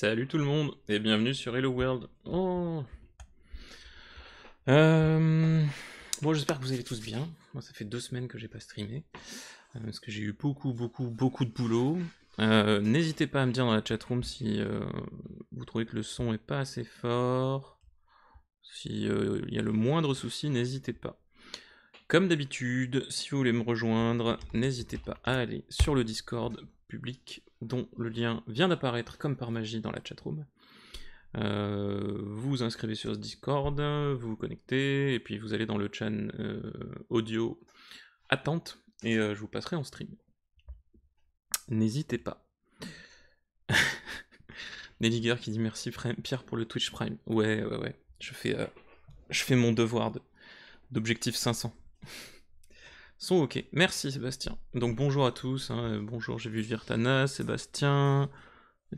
Salut tout le monde et bienvenue sur Hello World. Oh. Euh, bon, j'espère que vous allez tous bien. Moi, ça fait deux semaines que j'ai pas streamé euh, parce que j'ai eu beaucoup, beaucoup, beaucoup de boulot. Euh, n'hésitez pas à me dire dans la chat room si vous trouvez que le son est pas assez fort. Si il y a le moindre souci, n'hésitez pas. Comme d'habitude, si vous voulez me rejoindre, n'hésitez pas à aller sur le Discord public dont le lien vient d'apparaître comme par magie dans la chatroom. vous euh, vous inscrivez sur ce Discord, vous vous connectez, et puis vous allez dans le chat euh, audio attente, et euh, je vous passerai en stream. N'hésitez pas. Guerre qui dit merci Pierre pour le Twitch Prime. Ouais, ouais, ouais. Je fais, je fais mon devoir d'objectif 500. sont OK. Merci Sébastien. Donc bonjour à tous, hein. euh, bonjour, j'ai vu Virtana, Sébastien,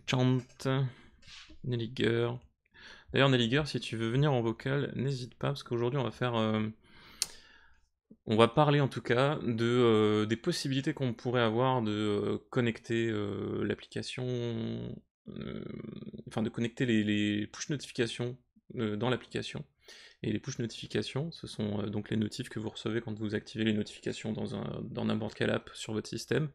Chant, Nelliger. D'ailleurs Nelliger, si tu veux venir en vocal, n'hésite pas, parce qu'aujourd'hui on va faire... Euh, on va parler en tout cas de, euh, des possibilités qu'on pourrait avoir de connecter l'application, enfin de connecter les push notifications dans l'application. Et les push notifications, ce sont euh, donc les notifs que vous recevez quand vous activez les notifications dans n'importe dans quelle app sur votre système.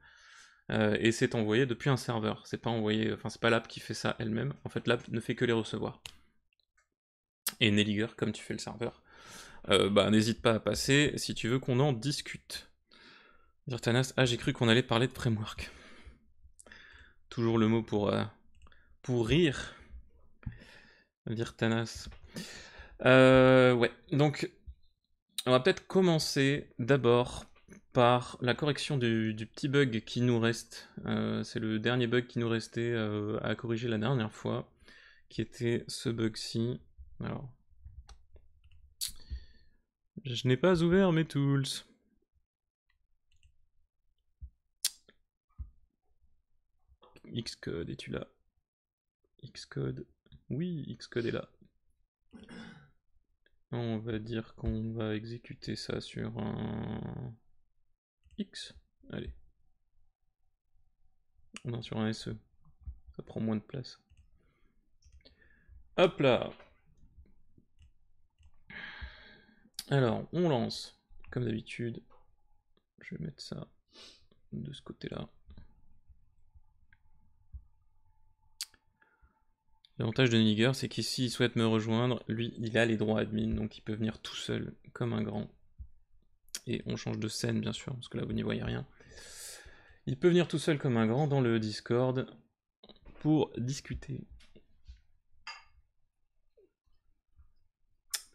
Euh, et c'est envoyé depuis un serveur. C'est pas envoyé, enfin c'est pas l'app qui fait ça elle-même. En fait, l'app ne fait que les recevoir. Et Nelliger, comme tu fais le serveur, euh, bah n'hésite pas à passer si tu veux qu'on en discute. Virtanas, ah j'ai cru qu'on allait parler de framework. Toujours le mot pour, pour rire. Virtanas. Euh, ouais, donc on va peut-être commencer d'abord par la correction du, petit bug qui nous reste. Euh, c'est le dernier bug qui nous restait euh, à corriger la dernière fois, qui était ce bug-ci. Alors, je n'ai pas ouvert mes tools. Xcode, es-tu là Xcode, oui, Xcode est là. On va dire qu'on va exécuter ça sur un X. Allez. on Non, sur un SE. Ça prend moins de place. Hop là. Alors, on lance, comme d'habitude. Je vais mettre ça de ce côté-là. L'avantage de Niger, c'est qu'ici, il souhaite me rejoindre. Lui, il a les droits admin, donc il peut venir tout seul, comme un grand. Et on change de scène, bien sûr, parce que là, vous n'y voyez rien. Il peut venir tout seul comme un grand dans le Discord pour discuter.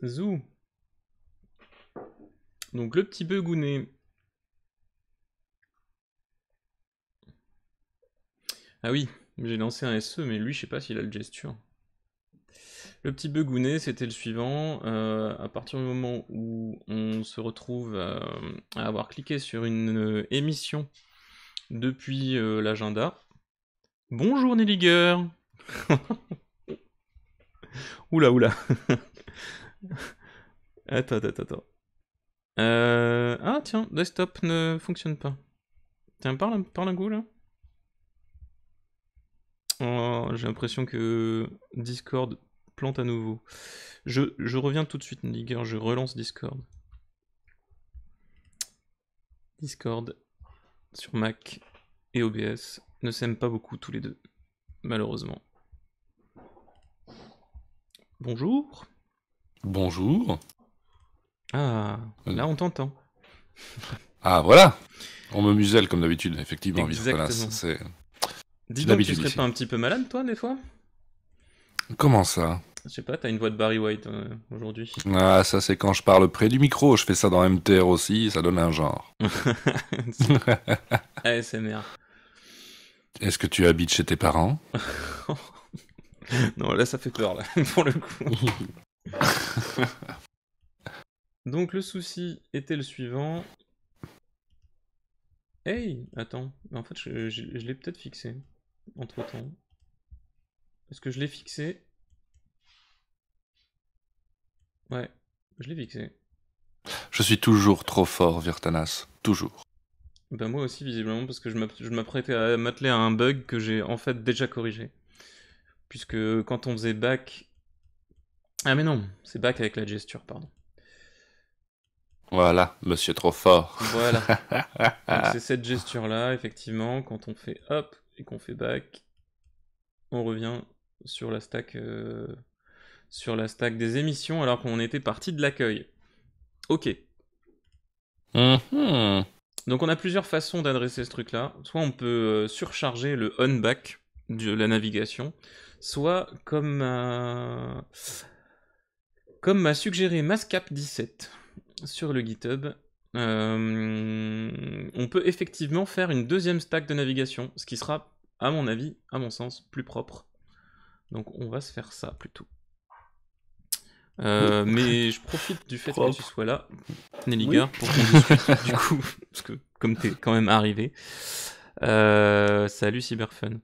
Zou. Donc le petit bœuf Ah oui, j'ai lancé un SE, mais lui, je sais pas s'il a le gesture. Le petit bugounet, c'était le suivant. Euh, à partir du moment où on se retrouve euh, à, avoir cliqué sur une euh, émission depuis l'agenda. Bonjour Nelliger Oula, oula Attends, attends, attends. Ah tiens, desktop ne fonctionne pas. Tiens, parle, parle un goût là. Oh, J'ai l'impression que Discord plante à nouveau. Je, reviens tout de suite, Nigger, hein, je relance Discord. Discord sur Mac et OBS ne s'aiment pas beaucoup tous les deux, malheureusement. Bonjour. Bonjour. Ah, euh. là on t'entend. ah voilà, on me muselle comme d'habitude, effectivement. Exactement. Dis donc, tu serais pas un petit peu malade, toi, des fois Comment ça Je sais pas, t'as une voix de Barry White euh, aujourd'hui. Ah, ça, c'est quand je parle près du micro. Je fais ça dans MTR aussi, ça donne un genre. ASMR. Est-ce que tu habites chez tes parents Non, là, ça fait peur, là, pour le coup. donc, le souci était le suivant. Hey, attends, en fait, je l'ai peut-être fixé entre temps. Parce que je l'ai fixé. Ouais, je l'ai fixé. Je suis toujours trop fort, Virtanas. Toujours. Ben moi aussi, visiblement, parce que je m'apprêtais à m'atteler à un bug que j'ai en fait déjà corrigé. Puisque quand on faisait back. Ah, mais non, c'est back avec la gesture, pardon. Voilà, monsieur trop fort. Voilà. c'est cette gesture-là, effectivement, quand on fait hop, et qu'on fait back, on revient sur la stack, euh, sur la stack des émissions alors qu'on était parti de l'accueil. Ok. Mm-hmm. Donc on a plusieurs façons d'adresser ce truc-là. Soit on peut euh, surcharger le on-back de la navigation, soit comme, comme m'a suggéré Mascap17 sur le GitHub, euh, on peut effectivement faire une deuxième stack de navigation, ce qui sera, à mon avis, à mon sens, plus propre. Donc on va se faire ça plutôt. Euh, mais je profite du fait que tu sois là, Nelligar pour du coup, parce que comme t'es quand même arrivé. Euh, salut Cyberfun.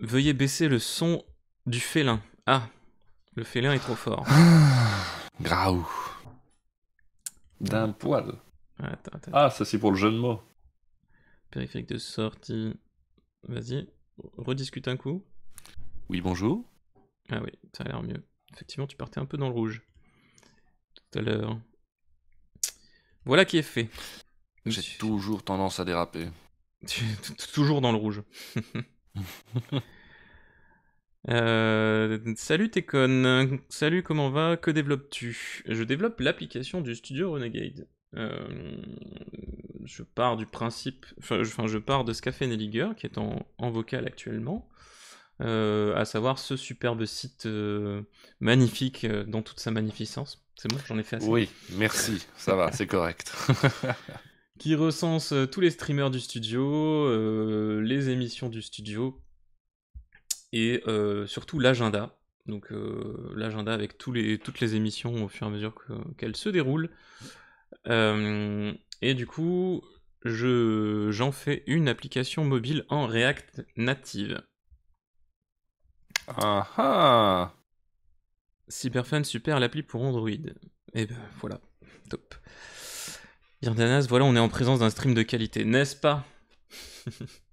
Veuillez baisser le son du félin. Ah, le félin est trop fort. Graou. D'un poil. Ah, ça c'est pour le jeu de mots. Périphérique de sortie. Vas-y, rediscute un coup. Oui, bonjour. Ah oui, ça a l'air mieux. Effectivement, tu partais un peu dans le rouge tout à l'heure. Voilà qui est fait. J'ai toujours tendance à déraper. Toujours dans le rouge. Euh, salut Técon, salut comment va, que développes-tu Je développe l'application du studio Renegade. Euh, je pars du principe, enfin je, pars de ce fait Nelliger qui est en, en vocal actuellement, euh, à savoir ce superbe site magnifique dans toute sa magnificence. C'est moi j'en ai fait assez. Oui, merci, ça va, c'est correct. qui recense tous les streamers du studio, les émissions du studio, et euh, surtout l'agenda. Donc euh, l'agenda avec tous les, toutes les émissions au fur et à mesure qu'elles se déroulent. Euh, et du coup, je j'en fais une application mobile en React native. Ah ah super l'appli pour Android. Et eh ben voilà, top. Yardanas, voilà, on est en présence d'un stream de qualité, n'est-ce pas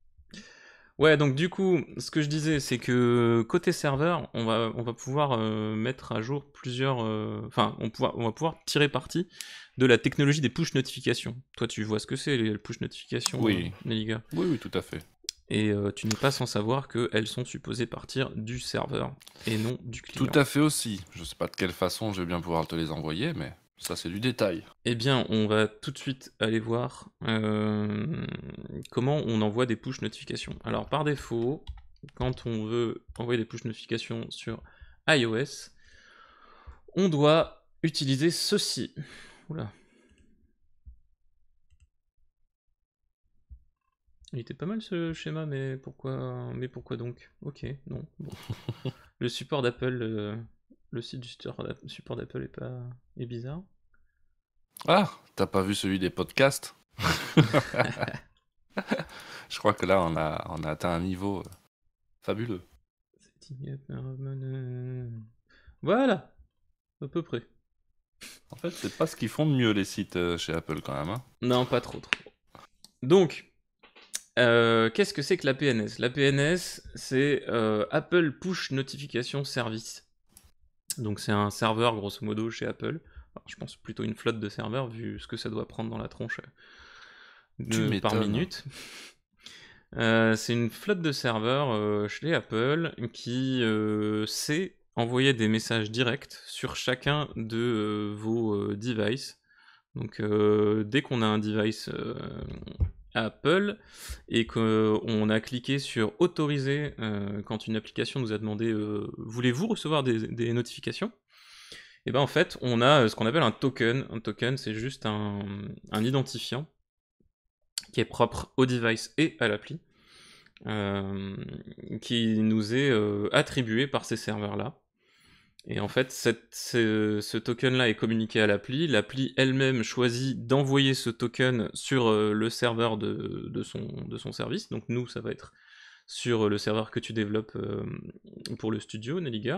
Ouais, donc du coup, ce que je disais, c'est que côté serveur, on va, on va pouvoir euh, mettre à jour plusieurs. Euh, enfin, on on, on, va pouvoir tirer parti de la technologie des push notifications. Toi, tu vois ce que c'est, les push notifications, euh, les gars Oui, oui, tout à fait. Et tu n'es pas sans savoir qu'elles sont supposées partir du serveur et non du client. Tout à fait aussi. Je sais pas de quelle façon je vais bien pouvoir te les envoyer, mais. Ça, c'est du détail. Eh bien, on va tout de suite aller voir euh, comment on envoie des push notifications. Alors, par défaut, quand on veut envoyer des push notifications sur iOS, on doit utiliser ceci. Oula. Il était pas mal ce schéma, mais pourquoi, mais pourquoi donc Ok, non. Le support d'Apple. Euh, le site du support d'Apple est, pas... bizarre. Ah, t'as pas vu celui des podcasts Je crois que là, on a, on a atteint un niveau euh, fabuleux. Euh, voilà, à peu près. En fait, c'est pas ce qu'ils font de mieux les sites euh, chez Apple quand même. Hein. Non, pas trop. trop. Donc, qu'est-ce que c'est que la PNS La PNS, c'est Apple Push Notification Service. Donc c'est un serveur grosso modo chez Apple. je pense plutôt une flotte de serveurs vu ce que ça doit prendre dans la tronche euh, par minute. Euh, c'est une flotte de serveurs euh, chez Apple qui sait envoyer des messages directs sur chacun de vos devices. Donc dès qu'on a un device Apple et qu'on euh, a cliqué sur autoriser euh, quand une application nous a demandé euh, voulez-vous recevoir des, notifications Et eh bien en fait on a ce qu'on appelle un token. Un token c'est juste un, identifiant qui est propre au device et à l'appli, qui nous est attribué par ces serveurs là. Et en fait, ce, token-là est communiqué à l'appli. L'appli elle-même choisit d'envoyer ce token sur euh, le serveur de, son, service. Donc nous, ça va être sur euh, le serveur que tu développes euh, pour le studio, Nelliger.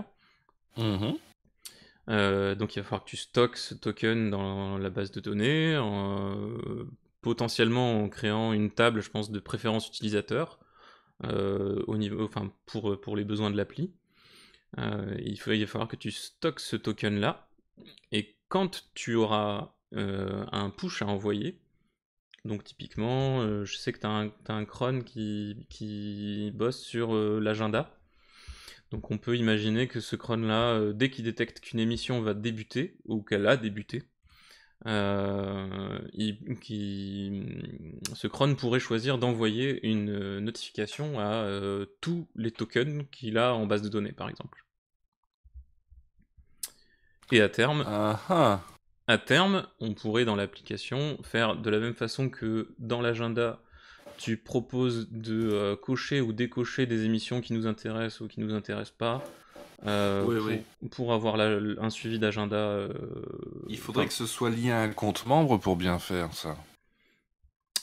Mm-hmm. donc il va falloir que tu stockes ce token dans la base de données, potentiellement en créant une table, je pense, de préférence utilisateur au niveau, enfin, pour, pour les besoins de l'appli. Euh, il, va falloir que tu stockes ce token là. Et quand tu auras euh, un push à envoyer, donc typiquement, euh, je sais que tu as, un cron qui, qui bosse sur l'agenda. Donc on peut imaginer que ce cron là, dès qu'il détecte qu'une émission va débuter ou qu'elle a débuté, euh, mm, ce cron pourrait choisir d'envoyer une euh, notification à euh, tous les tokens qu'il a en base de données, par exemple. Et à terme, à terme, on pourrait dans l'application faire de la même façon que dans l'agenda, tu proposes de cocher ou décocher des émissions qui nous intéressent ou qui ne nous intéressent pas euh, pour, avoir un suivi d'agenda. Euh, il faudrait que ce soit lié à un compte membre pour bien faire ça.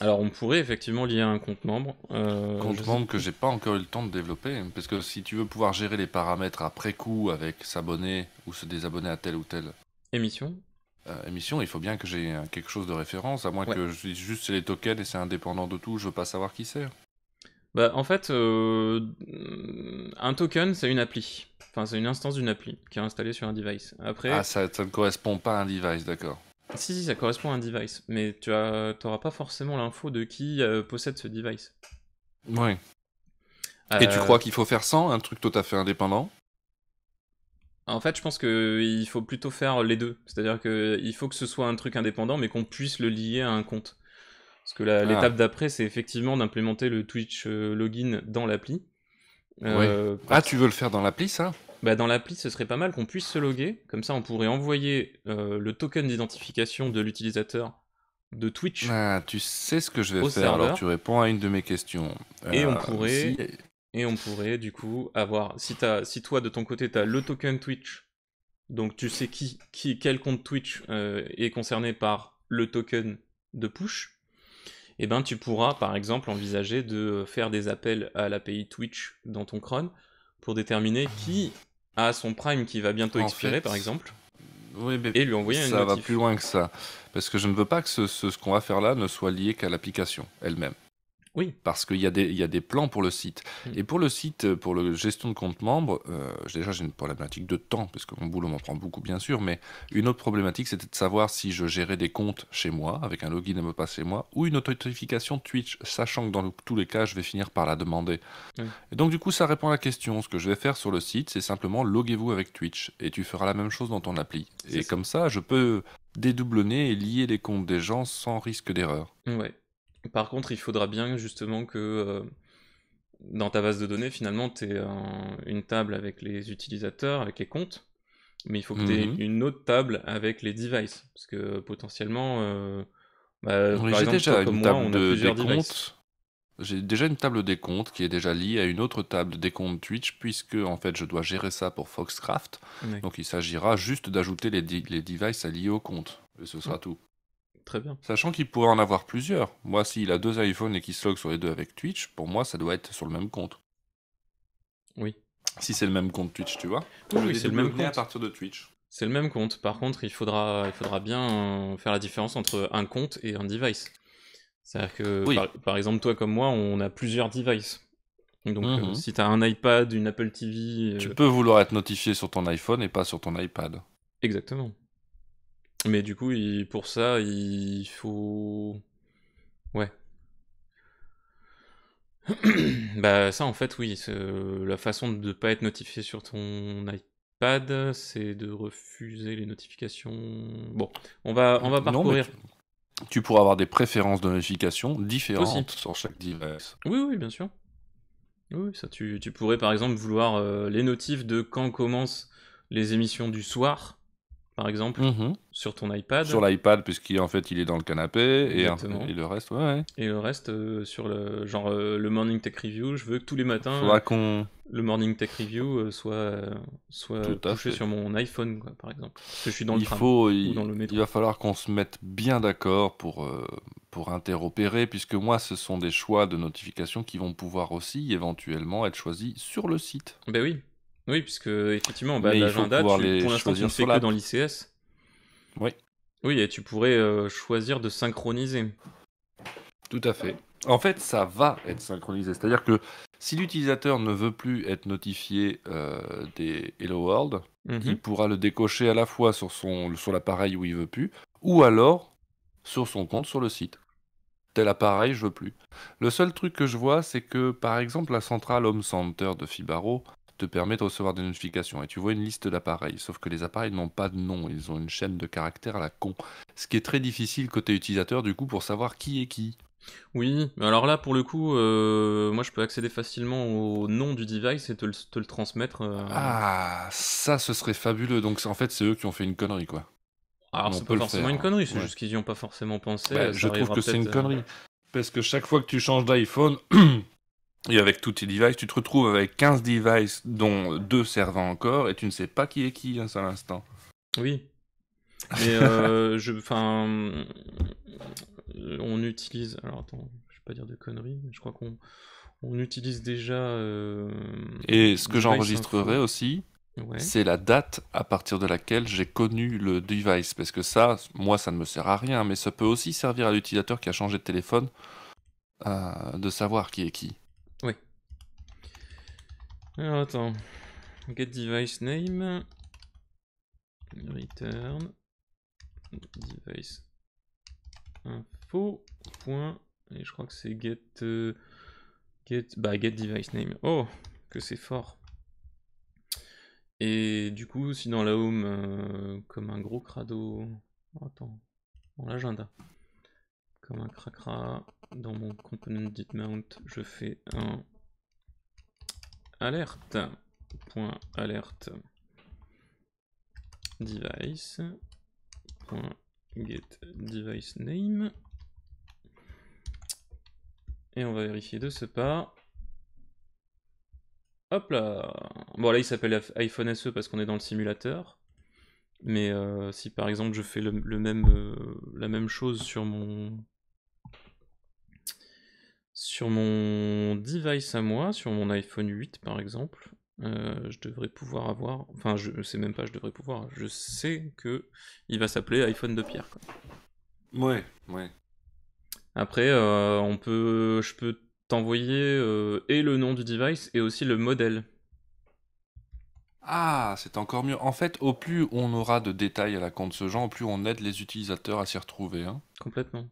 Alors on pourrait effectivement lier à un compte membre. Euh, compte membre que j'ai pas encore eu le temps de développer, parce que si tu veux pouvoir gérer les paramètres après coup avec s'abonner ou se désabonner à telle ou telle émission, euh, émission, il faut bien que j'ai quelque chose de référence, à moins que je, juste c'est les tokens et c'est indépendant de tout, je veux pas savoir qui c'est bah, En fait, euh, un token, c'est une appli. Enfin, c'est une instance d'une appli qui est installée sur un device. Après, ah, ça, ne correspond pas à un device, d'accord. Si, si, ça correspond à un device, mais tu n'auras pas forcément l'info de qui euh, possède ce device. Oui. Et tu euh. crois qu'il faut faire sans un truc tout à fait indépendant en fait, je pense qu'il faut plutôt faire les deux. C'est-à-dire qu'il faut que ce soit un truc indépendant, mais qu'on puisse le lier à un compte. Parce que ah. l'étape d'après, c'est effectivement d'implémenter le Twitch euh, login dans l'appli. Euh, ah, tu veux le faire dans l'appli, ça bah, Dans l'appli, ce serait pas mal qu'on puisse se loguer. Comme ça, on pourrait envoyer euh, le token d'identification de l'utilisateur de Twitch. Ah, tu sais ce que je vais faire, alors tu réponds à une de mes questions. Et on pourrait... Et on pourrait du coup avoir, si, as, si toi de ton côté tu as le token Twitch, donc tu sais qui, qui quel compte Twitch est concerné par le token de push, et eh ben, tu pourras par exemple envisager de faire des appels à l'API Twitch dans ton Chrome pour déterminer ah. qui a son Prime qui va bientôt expirer par exemple. et lui envoyer ça va plus loin que ça, parce que je ne veux pas que ce qu'on va faire là ne soit lié qu'à l'application elle-même. Oui. Parce qu'il y, a des, plans pour le site. Mm. Et pour le site, euh, pour la gestion de compte membre, euh, déjà j'ai une problématique de temps, parce que mon boulot m'en prend beaucoup bien sûr, mais une autre problématique c'était de savoir si je gérais des comptes chez moi, avec un login et mot passe chez moi, ou une authentification Twitch, sachant que dans tous les cas je vais finir par la demander. Et donc du coup ça répond à la question. Ce que je vais faire sur le site, c'est simplement loguez-vous avec Twitch, et tu feras la même chose dans ton appli. Et comme ça, je peux dédoublonner et lier les comptes des gens sans risque d'erreur. Ouais. Par contre, il faudra bien justement que euh, dans ta base de données, finalement, tu aies une table avec les utilisateurs, avec les comptes, mais il faut que tu aies mm-hmm. une autre table avec les devices, parce que potentiellement, J'ai déjà une table des comptes qui est déjà liée à une autre table des comptes Twitch, puisque en fait je dois gérer ça pour Foxcraft. Donc il s'agira juste d'ajouter les, devices liés aux comptes, Et ce sera tout très bien. Sachant qu'il pourrait en avoir plusieurs. Moi, s'il a deux iPhones et qu'il se sur les deux avec Twitch, pour moi, ça doit être sur le même compte. Oui. Si c'est le même compte Twitch, tu vois. Oui, c'est le même compte à partir de Twitch. C'est le même compte. Par contre, il faudra, il faudra bien euh, faire la différence entre un compte et un device. C'est-à-dire que, par, exemple, toi comme moi, on a plusieurs devices. Donc, euh, mhm. si tu as un iPad, une Apple TV. Tu euh, peux vouloir être notifié sur ton iPhone et pas sur ton iPad. Exactement. Mais du coup, pour ça, il faut. Ouais. bah, ça, en fait, oui. La façon de ne pas être notifié sur ton iPad, c'est de refuser les notifications. Bon, on va, on va parcourir. tu, pourras avoir des préférences de notification différentes sur chaque device. Oui, oui, bien sûr. Oui, ça, tu, pourrais par exemple vouloir euh, les notifs de quand commencent les émissions du soir, par exemple. Mhm sur ton iPad. Sur l'iPad, puisqu'en fait il est dans le canapé. Et, le reste, ouais. Et le reste, euh, sur le genre euh, le Morning Tech Review, je veux que tous les matins. qu'on euh, le morning tech review soit, soit touché sur mon iPhone, par exemple. Parce que je suis dans le il dans le métro. Il va falloir qu'on se mette bien d'accord pour, pour interopérer, puisque moi, ce sont des choix de notification qui vont pouvoir aussi éventuellement être choisis sur le site. Ben oui, oui puisque effectivement, bah, l'agenda, pour l'instant, tu ne fais que dans l'ICS. Oui. et tu pourrais euh, choisir de synchroniser. Tout à fait. En fait, ça va être synchronisé. C'est-à-dire que si l'utilisateur ne veut plus être notifié euh, des Hello World, mhm. il pourra le décocher à la fois sur, son, sur l'appareil où il veut plus, ou alors sur son compte sur le site. Tel appareil, je veux plus. Le seul truc que je vois, c'est que par exemple la centrale Home Center de Fibaro te permet de recevoir des notifications. Et tu vois une liste d'appareils, sauf que les appareils n'ont pas de nom, ils ont une chaîne de caractères à la con. Ce qui est très difficile côté utilisateur, du coup, pour savoir qui est qui. Oui, mais alors là, pour le coup, euh, moi, je peux accéder facilement au nom du device et te le, transmettre. Euh. Ah, ça, ce serait fabuleux. Donc, en fait, c'est eux qui ont fait une connerie, quoi. Alors, c'est pas forcément une connerie, c'est juste qu'ils n'y ont pas forcément pensé. Bah, je trouve que c'est une euh. connerie. Parce que chaque fois que tu changes d'iPhone, Et avec tous tes devices, tu te retrouves avec 15 devices, dont deux servant encore, et tu ne sais pas qui est qui à instant. Oui. Euh, je. Enfin. Euh, on utilise. Alors attends, je vais pas dire de conneries, mais je crois qu'on on utilise déjà. Euh, et ce que j'enregistrerai aussi, c'est la date à partir de laquelle j'ai connu le device. Parce que ça, moi, ça ne me sert à rien, mais ça peut aussi servir à l'utilisateur qui a changé de téléphone de savoir qui est qui. Alors attends. Get device name. Return. Device info. Point. Et je crois que c'est get. Euh, get. Bah, device name. Oh, que c'est fort. Et du coup, si dans la home, euh, comme un gros crado. Oh, attends. Dans l'agenda. Comme un cracra. Dans mon component mount, je fais un alerte. Point device. name. Et on va vérifier de ce pas. Hop là Bon là il s'appelle iPhone SE parce qu'on est dans le simulateur. Mais euh, si par exemple je fais le, même, euh, la même chose sur mon sur mon device à moi, sur mon iPhone 8 par exemple, euh, je devrais pouvoir avoir. Enfin, je sais même pas, je devrais pouvoir. Je sais que il va s'appeler iPhone de pierre. Ouais, ouais. Après, euh, on peut, je peux t'envoyer euh, et le nom du device et aussi le modèle. Ah, c'est encore mieux. En fait, au plus on aura de détails à la compte ce genre, au plus on aide les utilisateurs à s'y retrouver. Hein. Complètement.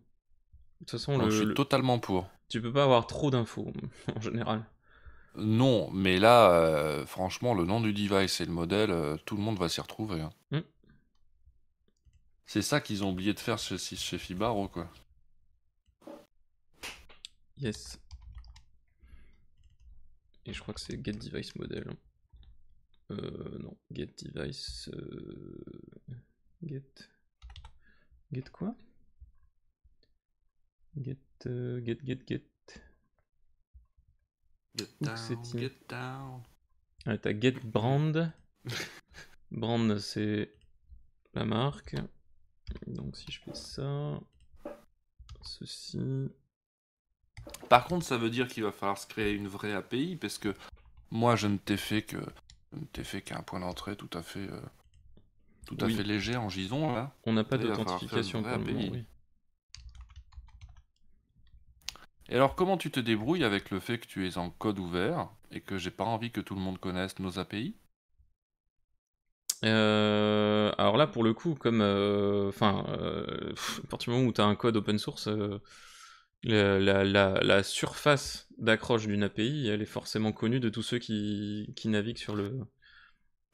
De toute façon, je suis totalement pour tu peux pas avoir trop d'infos en général. Non, mais là, euh, franchement, le nom du device et le modèle, euh, tout le monde va s'y retrouver. Hein. Mm. C'est ça qu'ils ont oublié de faire chez, chez Fibaro, quoi. Yes. Et je crois que c'est get device model. Euh, non, get device. Get. Get quoi Get euh, get, get, get. Get down, get Ah, t'as get brand. brand, c'est la marque. Donc si je fais ça, ceci. Par contre, ça veut dire qu'il va falloir se créer une vraie API parce que moi, je ne t'ai fait que je t'ai fait qu'un point d'entrée tout à fait euh, tout à fait léger en gison là. On n'a pas d'authentification alors, comment tu te débrouilles avec le fait que tu es en code ouvert et que j'ai pas envie que tout le monde connaisse nos API euh, alors là, pour le coup, comme, euh, enfin, euh, à partir du moment où tu as un code open source, la, surface d'accroche d'une API, elle est forcément connue de tous ceux qui, naviguent sur le.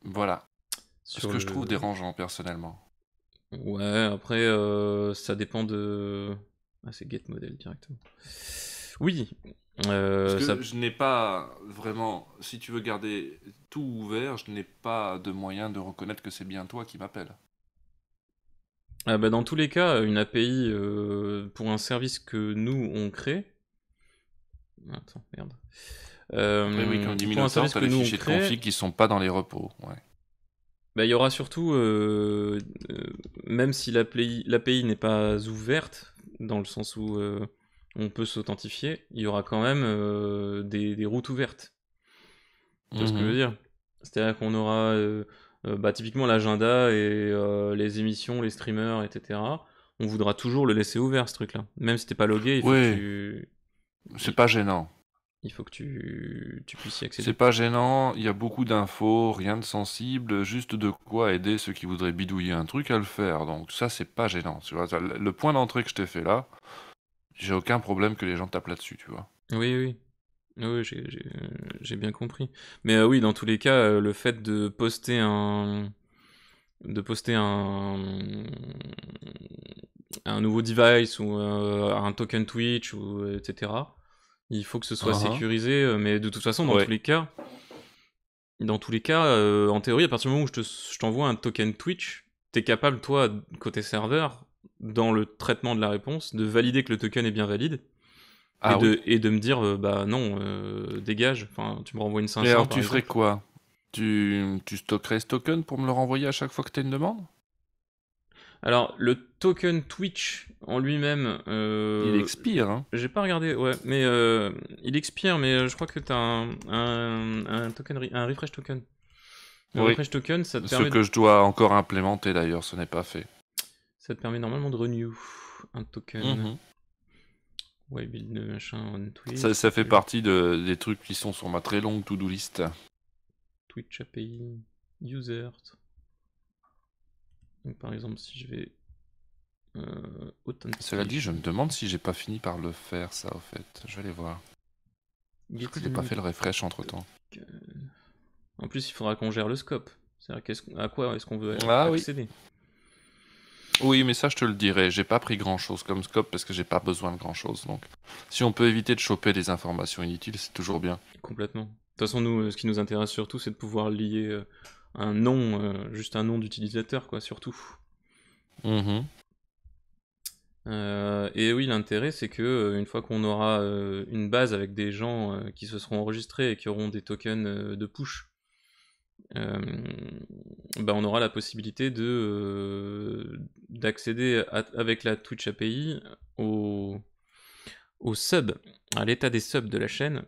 Voilà. Ce que je trouve dérangeant personnellement. Ouais, après, ça dépend de. Ah, c'est GetModel, model directement. Oui. Euh, Parce que je n'ai pas vraiment, si tu veux garder tout ouvert, je n'ai pas de moyen de reconnaître que c'est bien toi qui m'appelle. Ah bah, dans tous les cas, une API euh, pour un service que nous on crée. Attends, merde. Euh, oui, quand on un service que fichiers on qui sont pas dans les repos. Bah, il y aura surtout, même si l'API n'est pas ouverte, dans le sens où on peut s'authentifier, il y aura quand même euh, des, routes ouvertes. C'est ce que je veux mhm. dire. C'est-à-dire qu'on aura euh, euh, bah, typiquement l'agenda et les émissions, les streamers, etc. On voudra toujours le laisser ouvert ce truc-là. Même si t'es pas logué, C'est pas gênant. Il faut que tu, tu puisses y accéder. C'est pas gênant, il y a beaucoup d'infos, rien de sensible, juste de quoi aider ceux qui voudraient bidouiller un truc à le faire. Donc ça, c'est pas gênant. Tu vois, le point d'entrée que je t'ai fait là, j'ai aucun problème que les gens tapent là-dessus, tu vois. Oui, oui. Oui, j'ai bien compris. Mais euh, oui, dans tous les cas, euh, le fait de poster un de poster un un nouveau device ou euh, un token Twitch ou etc. Il faut que ce soit ah ah. sécurisé, mais de toute façon, dans tous les cas, dans tous les cas, en théorie, à partir du moment où je t'envoie un token Twitch, t'es capable toi côté serveur dans le traitement de la réponse, de valider que le token est bien valide. et, ah de, et, de, me dire, euh, bah non, euh, dégage, tu me renvoies une 500. Et alors, tu ferais quoi tu, tu stockerais ce token pour me le renvoyer à chaque fois que tu as une demande alors, le token Twitch en lui-même. Euh, il expire, hein. J'ai pas regardé, ouais, mais il expire, mais je crois que tu un, un, token, un refresh token. Un refresh token, ça te Ce que je dois encore implémenter d'ailleurs, ce n'est pas fait. Ça te permet normalement de renew un token. Mhm. machin on Ça, fait partie des trucs qui sont sur ma très longue to-do list. Twitch API, user. par exemple, si je vais. Euh, Cela dit, je me demande si j'ai pas fini par le faire, ça, au fait. Je vais aller voir. Je n'ai pas fait le refresh entre temps euh, En plus, il faudra qu'on gère le scope. C'est-à-dire à quoi est-ce qu'on veut accéder ah, oui. Oui, mais ça, je te le dirai. J'ai pas pris grand chose comme scope parce que j'ai pas besoin de grand chose. Donc, si on peut éviter de choper des informations inutiles, c'est toujours bien. Complètement. De toute façon, nous, euh, ce qui nous intéresse surtout, c'est de pouvoir lier euh, un nom, euh, juste un nom d'utilisateur, quoi, surtout. Mm-hmm. et oui, l'intérêt, c'est que une fois qu'on aura une base avec des gens qui se seront enregistrés et qui auront des tokens de push euh, bah, on aura la possibilité euh, d'accéder avec la Twitch API au, au sub, à l'état des subs de la chaîne,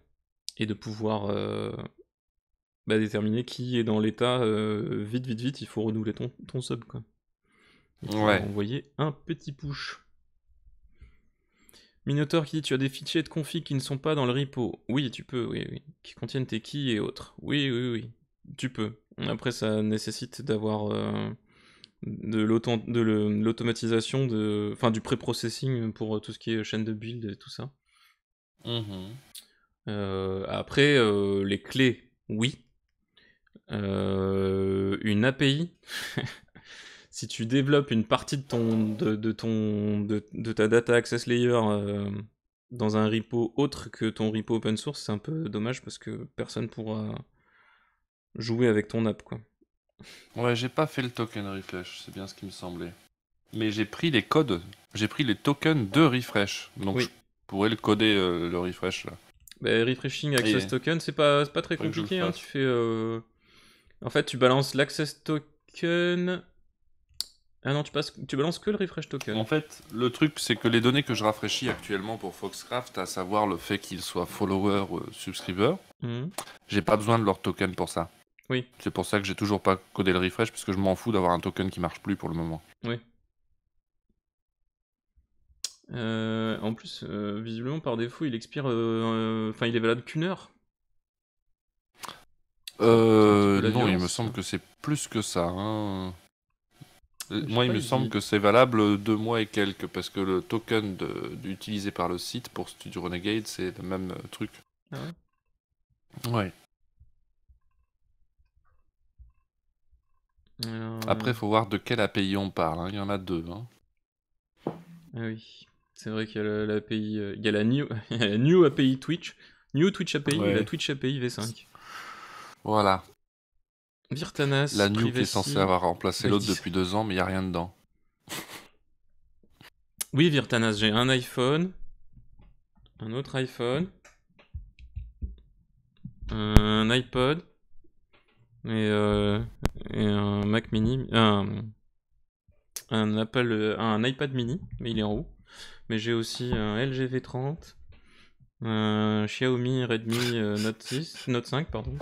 et de pouvoir euh, bah, déterminer qui est dans l'état vite, vite, vite, il faut renouveler ton, sub. Quoi. ouais. un petit push. Minotaur qui dit tu as des fichiers de config qui ne sont pas dans le repo. Oui, tu peux, oui, oui. Qui contiennent tes keys et autres. Oui, oui, oui tu peux. Après, ça nécessite d'avoir euh, de l'automatisation, de, enfin du pré-processing pour tout ce qui est chaîne de build et tout ça. Mm-hmm. Euh, après, euh, les clés, oui. une API. si tu développes une partie de ton de, ton de, ta data access layer dans un repo autre que ton repo open source, c'est un peu dommage parce que personne pourra jouer avec ton app, quoi. Ouais, j'ai pas fait le token refresh, c'est bien ce qui me semblait. Mais j'ai pris les codes, j'ai pris les tokens de refresh, donc je pourrais le coder euh, le refresh là. Bah, refreshing access token, c'est pas, très compliqué, hein. tu fais. Euh, en fait, tu balances l'access token. Ah non, tu, passes, tu balances que le refresh token. En fait, le truc, c'est que les données que je rafraîchis actuellement pour Foxcraft, à savoir le fait qu'ils soient follower, ou euh, subscriber, mmh. j'ai pas besoin de leur token pour ça. Oui. C'est pour ça que j'ai toujours pas codé le refresh, parce que je m'en fous d'avoir un token qui marche plus pour le moment. Oui. Euh, en plus, euh, visiblement, par défaut, il expire. Euh, enfin, il est valable qu'une heure. non, il me semble que c'est plus que ça. Hein. Moi, il me semble que c'est valable deux mois et quelques, parce que le token utilisé par le site pour Studio Renegade, c'est le même truc. Ah ouais Ouais. Euh, Après, il faut voir de quelle API on parle. Hein. Il y en a deux. Hein. Ah oui, c'est vrai qu'il y a La euh, il y la new, new API Twitch, New Twitch API la Twitch API V5. Voilà. Virtanas. La new qui est censée avoir remplacé l'autre depuis deux ans, mais il n'y a rien dedans. oui, Virtanas, j'ai un iPhone, un autre iPhone, un iPod, mais et un Mac mini, un, Apple, un iPad mini, mais il est en haut. Mais j'ai aussi un LG V30, un Xiaomi Redmi euh, Note 6, Note 5, pardon.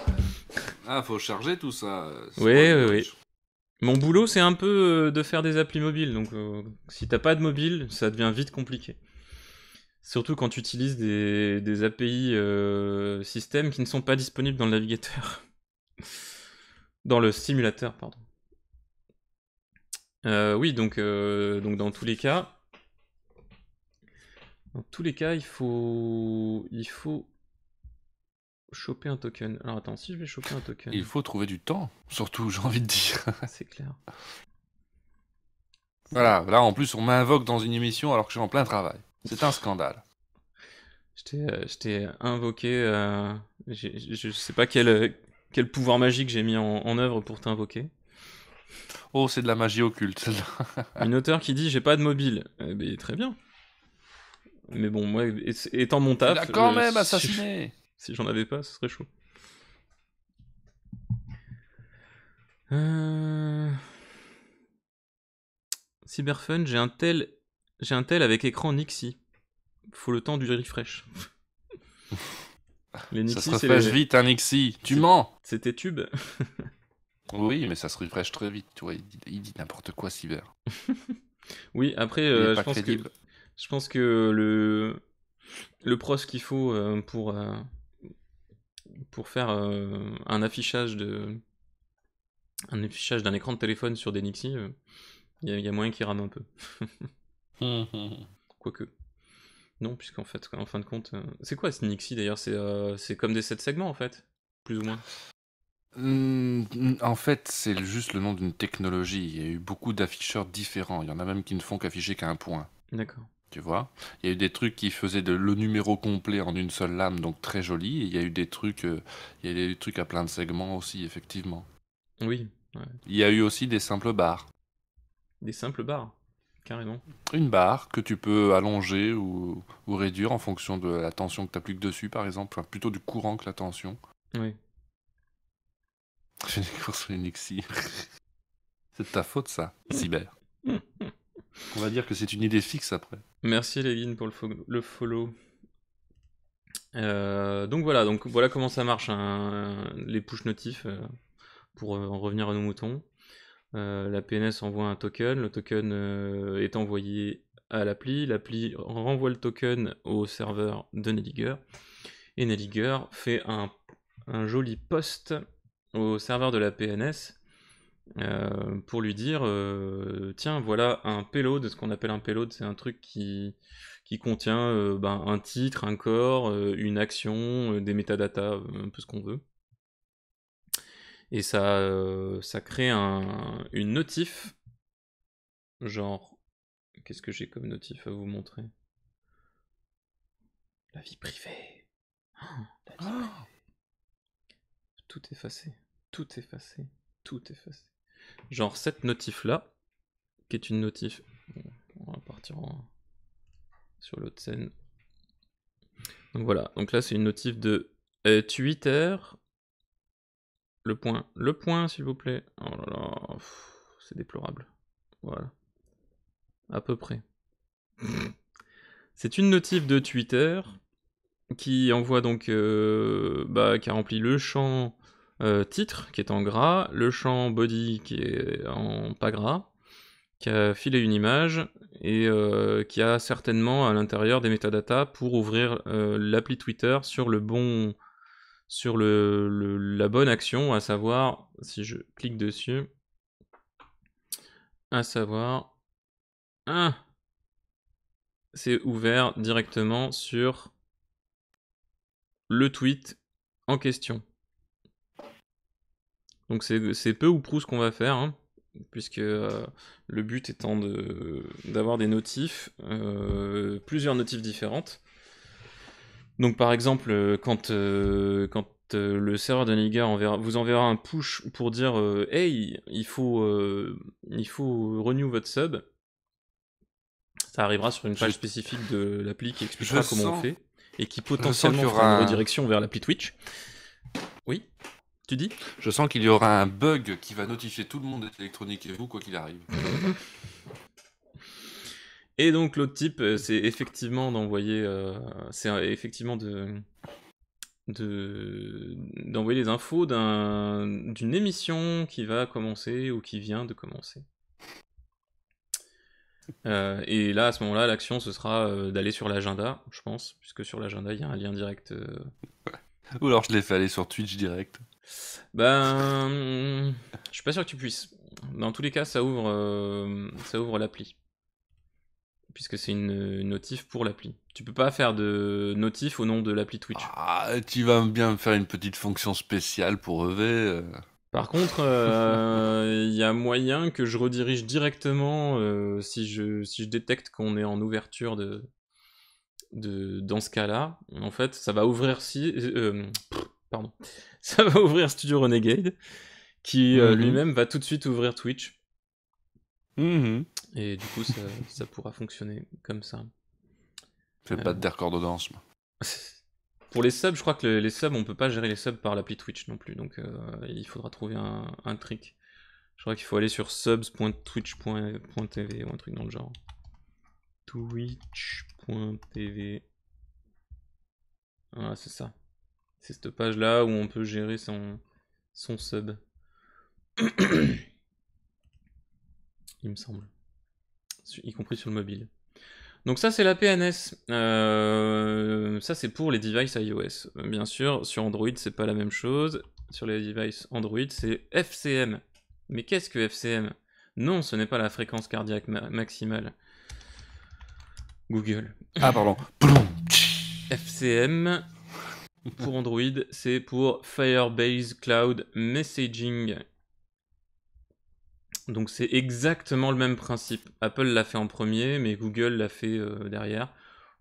Ah, faut charger tout ça. Oui, oui, oui. Mon boulot, c'est un peu euh, de faire des applis mobiles. Donc, euh, si t'as pas de mobile, ça devient vite compliqué. Surtout quand tu utilises des, API système qui ne sont pas disponibles dans le navigateur. Dans le simulateur, pardon. Euh, oui, donc, euh, donc dans tous les cas, dans tous les cas, il faut, il faut choper un token. Alors attends, si je vais choper un token. Il faut trouver du temps, surtout, j'ai envie de dire. Ah, c'est clair. Voilà, là en plus on m'invoque dans une émission alors que je suis en plein travail. C'est un scandale. Je t'ai euh, invoqué, je, je sais pas quel, quel pouvoir magique j'ai mis en, œuvre pour t'invoquer. Oh, c'est de la magie occulte, celle Une auteur qui dit j'ai pas de mobile. Eh bien, très bien. Mais bon, moi, étant mon taf. Il quand euh, même assassiné Si, j'en avais pas, ce serait chaud. Euh... Cyberfun, j'ai un tel. J'ai un tel avec écran Nixie. Faut le temps du refresh. ça se refresh vite, un hein, Nixie. Tu mens C'était Tube. oui, mais ça se refresh très vite. Tu il dit, n'importe quoi, Cyber. oui, après, euh, je, pense que, je pense que le, le pros qu'il faut euh, pour, euh, pour faire un affichage de un affichage d'un écran de téléphone sur des Nixie, il y, a moyen qu'il rame un peu. Hum, hum, hum. Quoique. Non, puisqu'en fait, en fin de compte, euh, c'est quoi ce Nixie d'ailleurs C'est euh, comme des 7 segments en fait, plus ou moins mmh, En fait, c'est juste le nom d'une technologie. Il y a eu beaucoup d'afficheurs différents. Il y en a même qui ne font qu'afficher qu'un point. D'accord. Tu vois Il y a eu des trucs qui faisaient le numéro complet en une seule lame, donc très joli. Et il y a eu des trucs, euh, il y a des trucs à plein de segments aussi, effectivement. Oui. Il y a eu aussi des simples barres. Des simples barres une barre que tu peux allonger ou, réduire en fonction de la tension que tu appliques dessus, par exemple, plutôt du courant que la tension. Oui. J'ai sur c'est de ta faute, ça, cyber. On va dire que c'est une idée fixe après. Merci Lévin pour le, follow. Euh, donc voilà, donc voilà comment ça marche hein, les push notifs euh, pour euh, en revenir à nos moutons. Euh, la PNS envoie un token, le token euh, est envoyé à l'appli, l'appli renvoie le token au serveur de Nelliger, et Nelliger fait un, joli post au serveur de la PNS euh, pour lui dire tiens voilà un payload, ce qu'on appelle un payload c'est un truc qui, contient ben, un titre, un corps, une action, des métadatas, un peu ce qu'on veut et ça, euh, ça crée un, une notif. Genre, qu'est-ce que j'ai comme notif à vous montrer La vie privée. la vie ah Tout effacé, tout effacé, tout effacé. Genre cette notif là, qui est une notif. on va partir sur l'autre scène. Donc voilà, donc là c'est une notif de euh, Twitter le point, le point, s'il vous plaît. Oh là là, c'est déplorable. Voilà. À peu près. C'est une notif de Twitter qui envoie donc, euh, bah, qui a rempli le champ euh, titre qui est en gras, le champ body qui est en pas gras, qui a filé une image et euh, qui a certainement à l'intérieur des métadatas pour ouvrir l'appli Twitter sur le bon sur le, la bonne action, à savoir, si je clique dessus, à savoir, ah, c'est ouvert directement sur le tweet en question. Donc c'est peu ou prou ce qu'on va faire, hein, puisque euh, le but étant d'avoir des notifs, euh, plusieurs notifs différentes, donc par exemple, euh, quand, euh, quand euh, le serveur de Niger vous enverra un push pour dire Hey, il faut, il faut renew votre sub, ça arrivera sur une page spécifique de l'appli qui expliquera comment on fait et qui potentiellement fera une redirection vers l'appli Twitch. Oui tu dis Je sens qu'il y aura un bug qui va notifier tout le monde électronique et vous, quoi qu'il arrive. Et donc l'autre type, euh, c'est effectivement d'envoyer, euh, c'est euh, effectivement de d'envoyer les infos d'une émission qui va commencer ou qui vient de commencer. et là, à ce moment-là, l'action, ce sera d'aller sur l'agenda, je pense, puisque sur l'agenda, il y a un lien direct. Ou alors je l'ai fait aller sur Twitch direct. Ben, je suis pas sûr que tu puisses. Dans tous les cas, ça ouvre, ça ouvre l'appli puisque c'est une notif pour l'appli. Tu peux pas faire de notif au nom de l'appli Twitch. Ah, tu vas bien faire une petite fonction spéciale pour EV. Euh. Par contre, il euh, y a moyen que je redirige directement euh, si, je, si je détecte qu'on est en ouverture de, de dans ce cas-là. En fait, ça va ouvrir si pardon, ça va ouvrir Studio Renegade qui mm-hmm. lui-même va tout de suite ouvrir Twitch. Mm-hmm. Et du coup, ça, pourra fonctionner comme ça. Fais pas de moi. Pour les subs, je crois que les subs, on peut pas gérer les subs par l'appli Twitch non plus. Donc, euh, il faudra trouver un, un trick. Je crois qu'il faut aller sur subs.twitch.tv ou un truc dans le genre. Twitch.tv. Voilà, c'est ça. C'est cette page-là où on peut gérer son, son sub. il me semble y compris sur le mobile. Donc ça c'est la PNS, euh, ça c'est pour les devices iOS. Bien sûr, sur Android c'est pas la même chose, sur les devices Android c'est FCM. Mais qu'est-ce que FCM Non, ce n'est pas la fréquence cardiaque maximale. Google. Ah pardon. FCM pour Android c'est pour Firebase Cloud Messaging donc c'est exactement le même principe. Apple l'a fait en premier, mais Google l'a fait euh, derrière.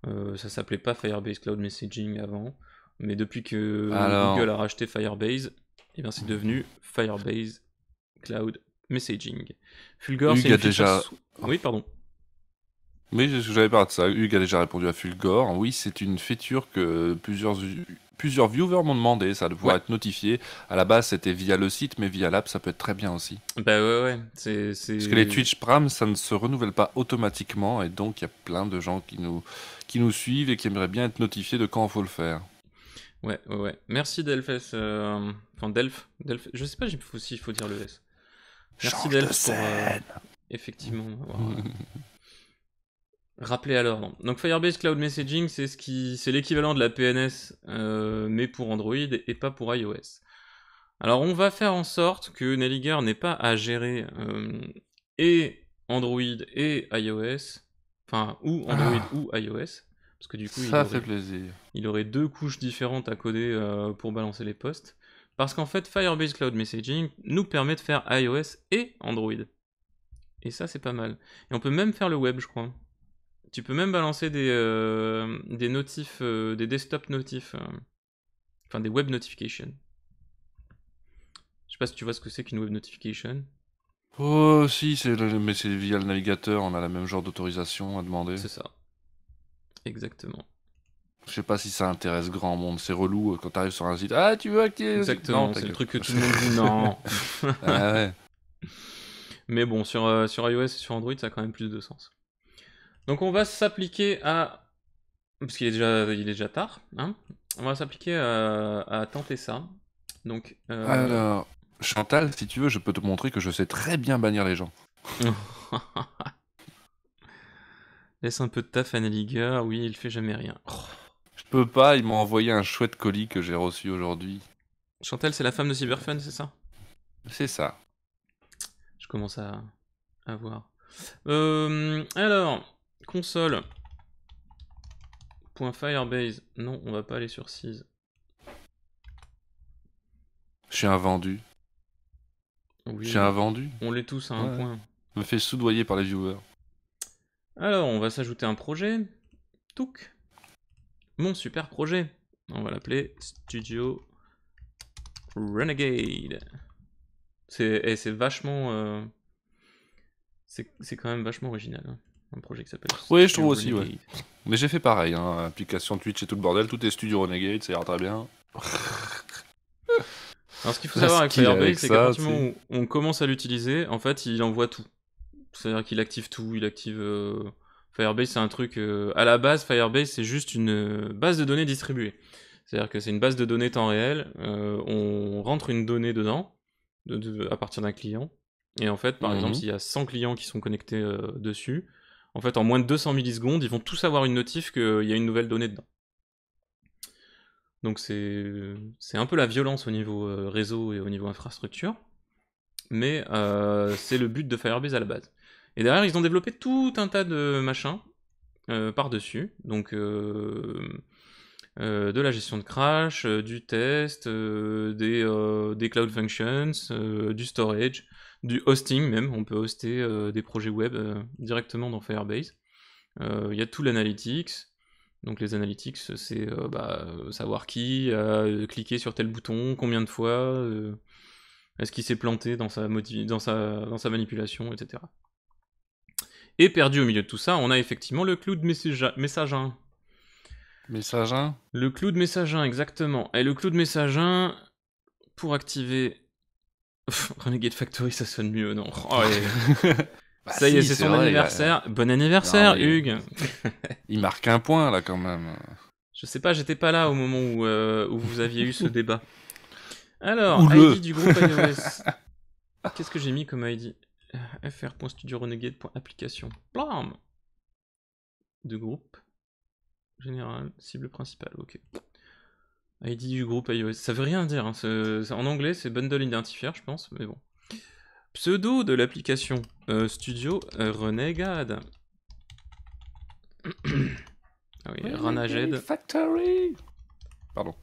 Euh, ça s'appelait pas Firebase Cloud Messaging avant, mais depuis que Google a racheté Firebase, eh bien c'est devenu Firebase Cloud Messaging. Fulgor, c'est déjà. Oui, pardon. Oui, j'avais parlé de ça. Hugues a déjà répondu à Fulgor. Oui, c'est une feature que plusieurs plusieurs viewers m'ont demandé ça, de pouvoir être notifié. À la base, c'était via le site, mais via l'app, ça peut être très bien aussi. Bah ouais, ouais. C Parce que les Twitch Prime, ça ne se renouvelle pas automatiquement, et donc il y a plein de gens qui nous, qui nous suivent et qui aimeraient bien être notifiés de quand il faut le faire. Ouais, ouais, ouais. Merci Delphes. Euh, enfin, Delph. Delph. Je sais pas s'il faut, faut dire le S. Merci Delphes. Pour, euh, Effectivement. Euh, rappeler à l'ordre. Donc Firebase Cloud Messaging, c'est ce qui, c'est l'équivalent de la PNS, euh, mais pour Android et pas pour iOS. Alors on va faire en sorte que Nelliger n'ait pas à gérer euh, et Android et iOS, enfin ou ah. Android ou iOS, parce que du coup ça il, fait plaisir. il aurait deux couches différentes à coder euh, pour balancer les postes, parce qu'en fait Firebase Cloud Messaging nous permet de faire iOS et Android. Et ça c'est pas mal. Et on peut même faire le web, je crois. Tu peux même balancer des, euh, des notifs, euh, des desktop notifs, euh, enfin des web notifications. Je sais pas si tu vois ce que c'est qu'une web notification. Oh, si, mais c'est via le navigateur, on a le même genre d'autorisation à demander. C'est ça. Exactement. Je sais pas si ça intéresse grand monde, c'est relou quand quand t'arrives sur un site. Ah, tu veux activer Exactement, c'est le truc que tout le monde dit non. Ah mais bon, sur, sur iOS et sur Android, ça a quand même plus de sens. Donc on va s'appliquer à... Parce qu'il est déjà, est déjà tard. Hein. on va s'appliquer à... tenter ça. Donc, euh, Alors, Chantal, si tu veux, je peux te montrer que je sais très bien bannir les gens. Laisse un peu de taf à Neliger, oui, il fait jamais rien. Oh. Je peux pas, il m'a envoyé un chouette colis que j'ai reçu aujourd'hui. Chantal, c'est la femme de Cyberfun, c'est ça C'est ça. Je commence à, avoir. voir. Euh, alors, console.firebase. Non, on va pas aller sur 6 J'ai un vendu. J'ai un vendu. On l'est tous à un point. me fait soudoyer par les viewers. Alors, on va s'ajouter un projet. Touc. Mon super projet. On va l'appeler Studio Renegade. C'est vachement. Euh, c'est quand même vachement original. Hein un projet qui s'appelle. Oui, je trouve aussi, ouais. Mais j'ai fait pareil, hein. application Twitch et tout le bordel, tout est Studio Renegade, ça ira très bien. Alors, ce qu'il faut savoir avec Firebase, c'est qu'à partir moment on commence à l'utiliser, en fait, il envoie tout. C'est-à-dire qu'il active tout, il active. Euh, Firebase, c'est un truc. Euh, à la base, Firebase, c'est juste une euh, base de données distribuée. C'est-à-dire que c'est une base de données temps réel. on rentre une donnée dedans, à partir d'un client. Et en fait, par mhm. exemple, s'il y a 100 clients qui sont connectés dessus, en fait, en moins de 200 millisecondes, ils vont tous avoir une notif qu'il y a une nouvelle donnée dedans. Donc c'est un peu la violence au niveau euh, réseau et au niveau infrastructure, mais euh, c'est le but de Firebase à la base. Et derrière, ils ont développé tout un tas de machins euh, par-dessus, donc de la gestion de crash, du test, des, des, cloud functions, du storage, du hosting même, on peut hoster euh, des projets web euh, directement dans Firebase. Euh, il y a tout l'analytics. Donc les analytics, c'est bah, savoir qui a cliqué sur tel bouton, combien de fois, est-ce qu'il s'est planté dans sa, dans, sa, dans sa manipulation, etc. Et perdu au milieu de tout ça, on a effectivement le clou de message, message 1. Message 1 Le clou de message 1, exactement. Et le clou de message 1, pour activer Renegade Factory, ça sonne mieux, non oh, oh, bah, Ça y est, c'est son anniversaire. Bon anniversaire, Hugues Il marque un point, là, quand même. Je sais pas, j'étais pas là au moment où, euh, vous aviez eu ce débat. Alors, ID du groupe iOS. Qu'est-ce que j'ai mis comme ID fr.studiorenegade.application. Plam De groupe. Général, cible principale, ok. Ah, ID du groupe iOS. Ça veut rien dire. Hein, en anglais, c'est bundle identifier, je pense, mais bon. Pseudo de l'application euh, Studio euh, Renegade. ah oui, Factory Pardon.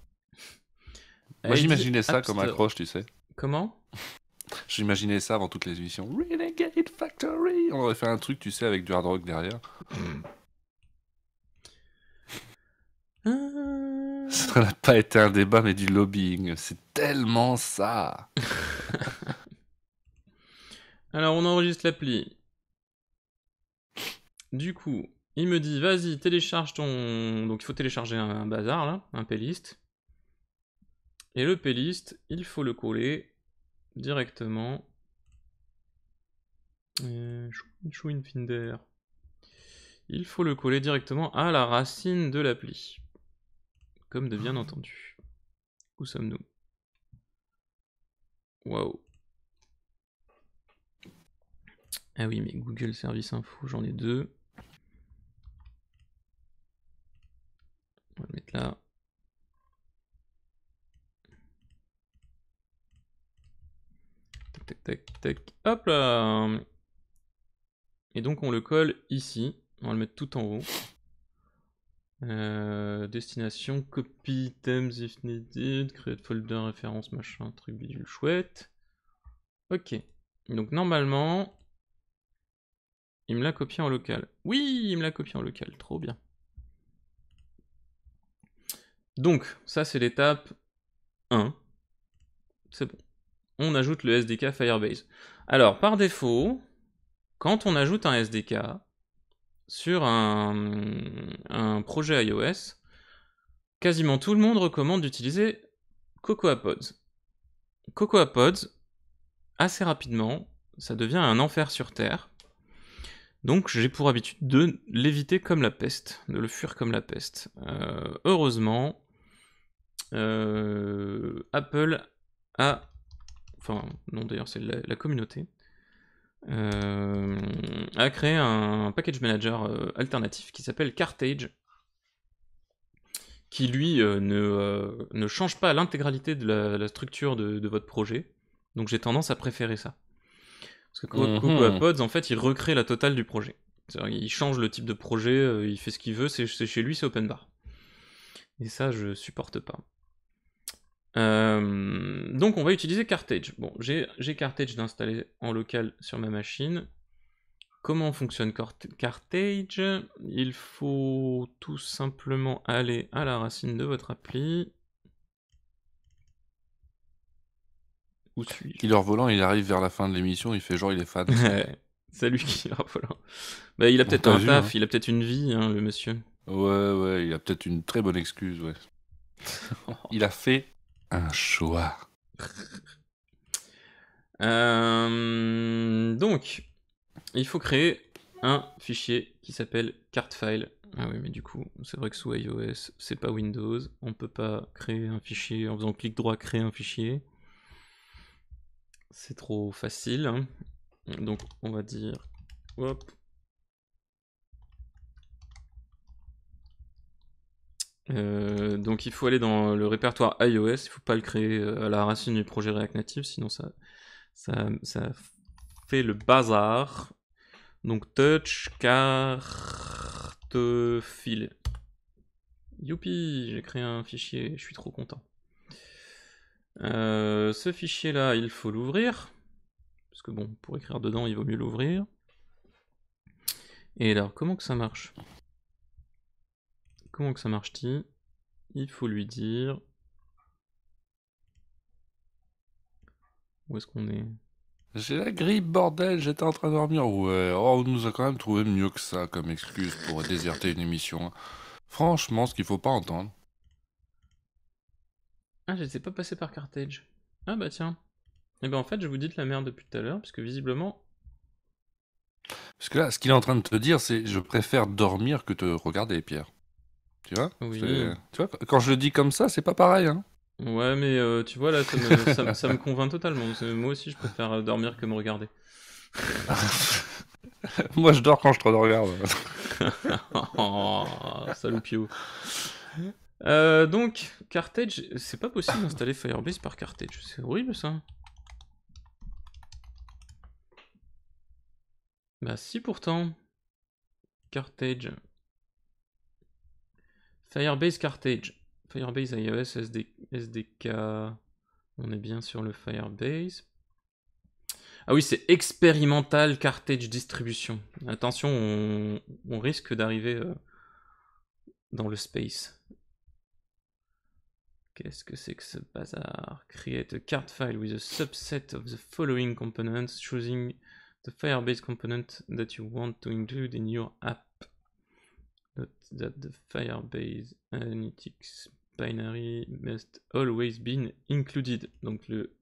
Moi, j'imaginais ça comme accroche, tu sais. Comment J'imaginais ça avant toutes les émissions. Renegade Factory On aurait fait un truc, tu sais, avec du hard rock derrière. Hmm. Ah. Ça n'a pas été un débat, mais du lobbying. C'est tellement ça. Alors, on enregistre l'appli. Du coup, il me dit vas-y, télécharge ton. Donc, il faut télécharger un, bazar, là, un playlist. Et le playlist, il faut le coller directement. Euh, il faut le coller directement à la racine de l'appli de bien entendu. Où sommes-nous Waouh. Ah oui, mais Google Service Info, j'en ai deux. On va le mettre là. Tac, tac, tac, tac. Hop là Et donc on le colle ici. On va le mettre tout en haut. Euh, destination, copy items if needed, create folder, référence, machin, truc bidule chouette. Ok. Donc normalement, il me l'a copié en local. Oui, il me l'a copié en local, trop bien. Donc, ça c'est l'étape 1. C'est bon. On ajoute le SDK Firebase. Alors, par défaut, quand on ajoute un SDK, sur un, projet iOS, quasiment tout le monde recommande d'utiliser Cocoapods Cocoapods, assez rapidement, ça devient un enfer sur Terre. Donc j'ai pour habitude de l'éviter comme la peste, de le fuir comme la peste. Euh, heureusement, euh, Apple a, enfin non d'ailleurs c'est la, communauté, euh, a créé un package manager euh, alternatif qui s'appelle Cartage, qui lui euh, ne, ne, change pas l'intégralité de la, structure de, votre projet. Donc j'ai tendance à préférer ça. Parce que Cocoapods mhm. en fait, il recrée la totale du projet. Il change le type de projet, il fait ce qu'il veut, c'est chez lui, c'est open bar. Et ça, je supporte pas. Euh, donc on va utiliser Cartage. Bon, j'ai Cartage d'installer en local sur ma machine. Comment fonctionne Cartage Il faut tout simplement aller à la racine de votre appli. Où suis-je Killer Volant, il arrive vers la fin de l'émission, il fait genre il est fan. Salut Killer Volant. il a peut-être un taf, hein. il a peut-être une vie, hein, le monsieur. Ouais, ouais, il a peut-être une très bonne excuse, ouais. il a fait un choix. Euh, donc, il faut créer un fichier qui s'appelle cartfile. Ah oui, mais du coup, c'est vrai que sous iOS, c'est pas Windows. On peut pas créer un fichier en faisant clic droit, créer un fichier. C'est trop facile. Hein. Donc, on va dire, hop, Euh, donc il faut aller dans le répertoire iOS, il ne faut pas le créer euh, à la racine du projet React Native, sinon ça, fait le bazar. Donc touch, carte, fil. Youpi, j'ai créé un fichier, je suis trop content. Euh, ce fichier là, il faut l'ouvrir. Parce que bon, pour écrire dedans, il vaut mieux l'ouvrir. Et alors, comment que ça marche Comment que ça marche-t-il Il faut lui dire... Où est-ce qu'on est, J'ai la grippe, bordel, j'étais en train de dormir. Ouais, oh, on nous a quand même trouvé mieux que ça comme excuse pour déserter une émission. Hein. Franchement, ce qu'il faut pas entendre. Ah, sais pas passé par Carthage. Ah bah tiens. Et eh ben en fait, je vous dis de la merde depuis tout à l'heure, puisque visiblement... Parce que là, ce qu'il est en train de te dire, c'est je préfère dormir que te regarder, Pierre. Tu vois oui. Tu vois, quand je le dis comme ça, c'est pas pareil. Hein. Ouais, mais euh, tu vois, là, ça me, convainc totalement. Moi aussi, je préfère euh, dormir que me regarder. Moi, je dors quand je te regarde. oh, euh, donc, Cartage, c'est pas possible d'installer Firebase par Cartage. C'est horrible ça. Bah si pourtant. Cartage. Firebase Cartage. Firebase iOS SDK. On est bien sur le Firebase. Ah oui, c'est expérimental Cartage Distribution. Attention, on, risque d'arriver euh, dans le space. Qu'est-ce que c'est que ce bazar Create a card file with a subset of the following components, choosing the Firebase component that you want to include in your app that the Firebase Analytics binary must always been included. Donc le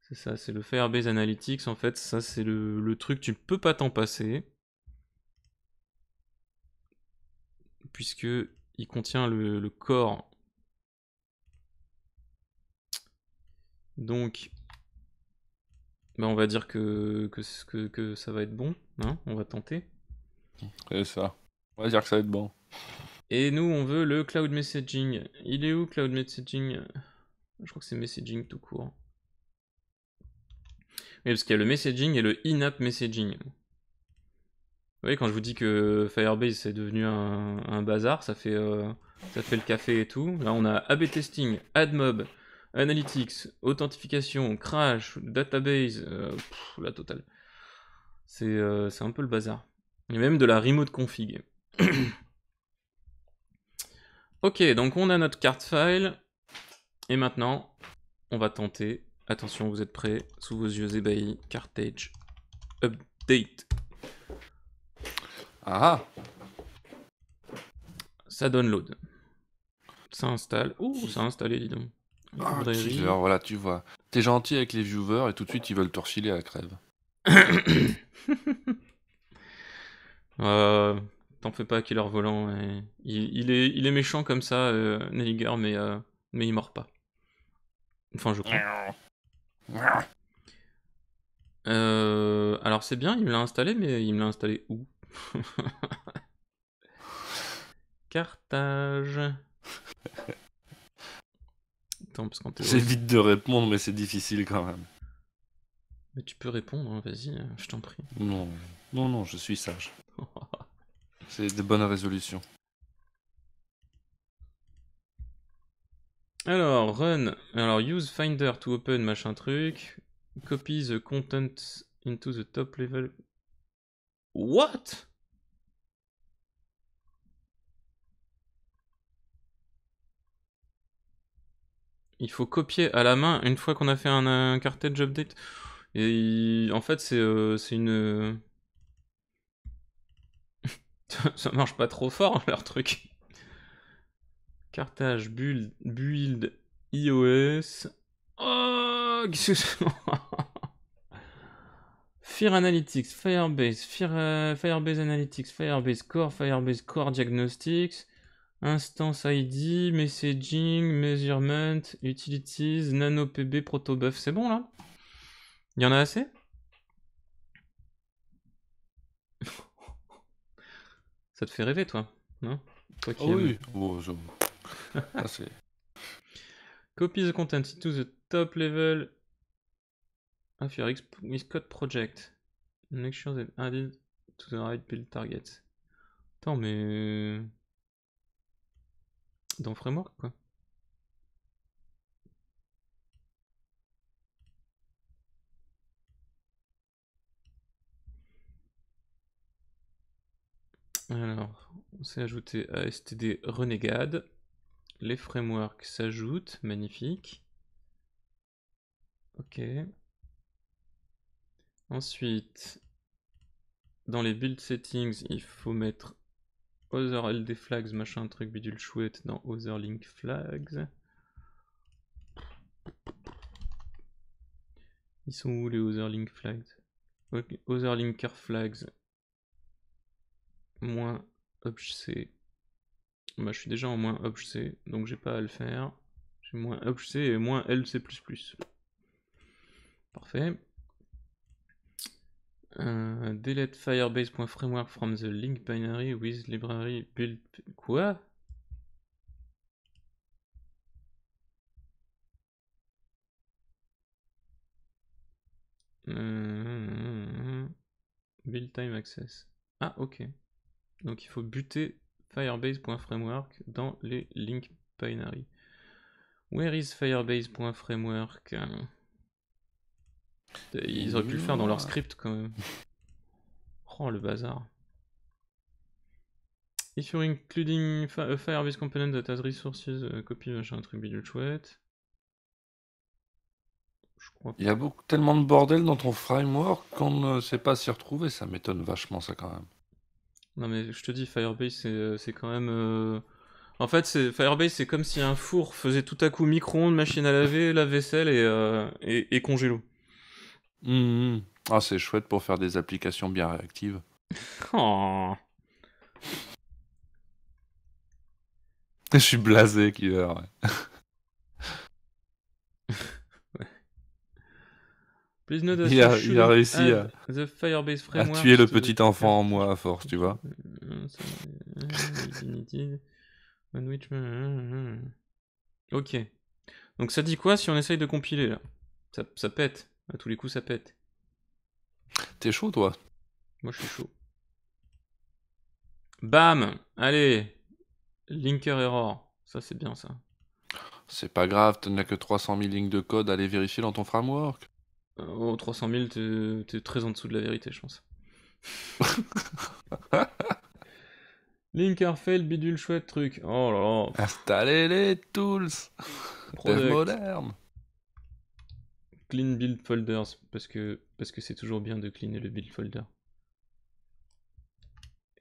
c'est ça, c'est le Firebase Analytics en fait, ça c'est le, truc tu ne peux pas t'en passer puisque il contient le, le corps. Donc ben on va dire que, que, que, ça va être bon, hein, on va tenter. C'est ça. On va dire que ça va être bon. Et nous, on veut le cloud messaging. Il est où cloud messaging Je crois que c'est messaging tout court. mais parce qu'il y a le messaging et le in-app messaging. Vous voyez, quand je vous dis que Firebase c'est devenu un, bazar, ça fait, euh, ça fait le café et tout. Là, on a AB testing, AdMob, Analytics, authentification, crash, database, euh, la totale. Euh, c'est un peu le bazar. Et même de la remote config. ok, donc on a notre carte file. Et maintenant, on va tenter. Attention, vous êtes prêts, sous vos yeux ébahis, Cartage update. Ah, ah. Ça download. Ça installe. Ouh, ça a installé, dis donc. Ah, voilà, tu vois. T'es gentil avec les viewers et tout de suite ils veulent te à la crève. euh, t'en fais pas, Killer Volant. Il, est, méchant comme ça, euh, mais, euh, mais il mord pas. Enfin, je crois. Euh, alors c'est bien, il me l'a installé, mais il me l'a installé où Carthage. J'évite de répondre, mais c'est difficile quand même. Mais tu peux répondre, hein, vas-y, je t'en prie. Non, non, non, je suis sage. C'est des bonnes résolutions. Alors, run, alors use finder to open machin truc, copy the content into the top level. What? Il faut copier à la main une fois qu'on a fait un, cartage update. Et en fait, c'est euh, c'est une. Euh, ça marche pas trop fort leur truc. Cartage, build, build, iOS. Oh, qu'est-ce Fear Analytics, Firebase, euh, Firebase Analytics, Firebase Core, Firebase Core Diagnostics, Instance ID, Messaging, Measurement, Utilities, NanoPB, Protobuf. C'est bon là Il y en a assez Ça te fait rêver, toi Non toi qui ah oui. Ah, Copy the content to the top level of ah, your Code project. Make sure they added to the right build target. Attends, mais. Euh, dans Framework, quoi. Alors, on s'est ajouté à STD Renegade. Les frameworks s'ajoutent, magnifique. Ok. Ensuite, dans les build settings, il faut mettre other LD flags, machin, truc bidule chouette dans other link flags. Ils sont où les other link flags? Okay. linker flags, moins Bah, je suis déjà en moins objc, donc j'ai pas à le faire. J'ai moins objc et moins lc++. Parfait. Euh, delete firebase.framework from the link binary with library build. Quoi euh, Build time access. Ah, ok. Donc il faut buter firebase.framework dans les link binary. Where is firebase.framework Ils auraient pu le faire dans leur script quand même. Oh le bazar. If you're including a uh, Firebase component that has resources, copy, uh, copy machin chouette. Il y a beaucoup, tellement de bordel dans ton framework qu'on ne sait pas s'y retrouver, ça m'étonne vachement ça quand même. Non mais je te dis, Firebase, c'est euh, quand même... Euh, en fait, Firebase, c'est comme si un four faisait tout à coup micro-ondes, machine à laver, lave-vaisselle et, euh, et, congélo. Mmh, mmh. Ah, c'est chouette pour faire des applications bien réactives. Oh. Je suis blasé, Kiver. Ouais. il, a, réussi à, tuer le petit enfant en moi à force, tu vois. Euh, euh, euh, ok. Donc ça dit quoi si on essaye de compiler là ça, ça pète. À tous les coups, ça pète. T'es chaud, toi Moi, je suis chaud. Bam Allez Linker error. Ça, c'est bien, ça. C'est pas grave, tu n'as que 300 000 lignes de code à aller vérifier dans ton framework. Oh, 300 000, t'es, très en dessous de la vérité, je pense. Linkerfeld, bidule, chouette truc. Oh là là. Installez les tools. Dev moderne. Clean build folders, parce que parce que c'est toujours bien de cleaner le build folder.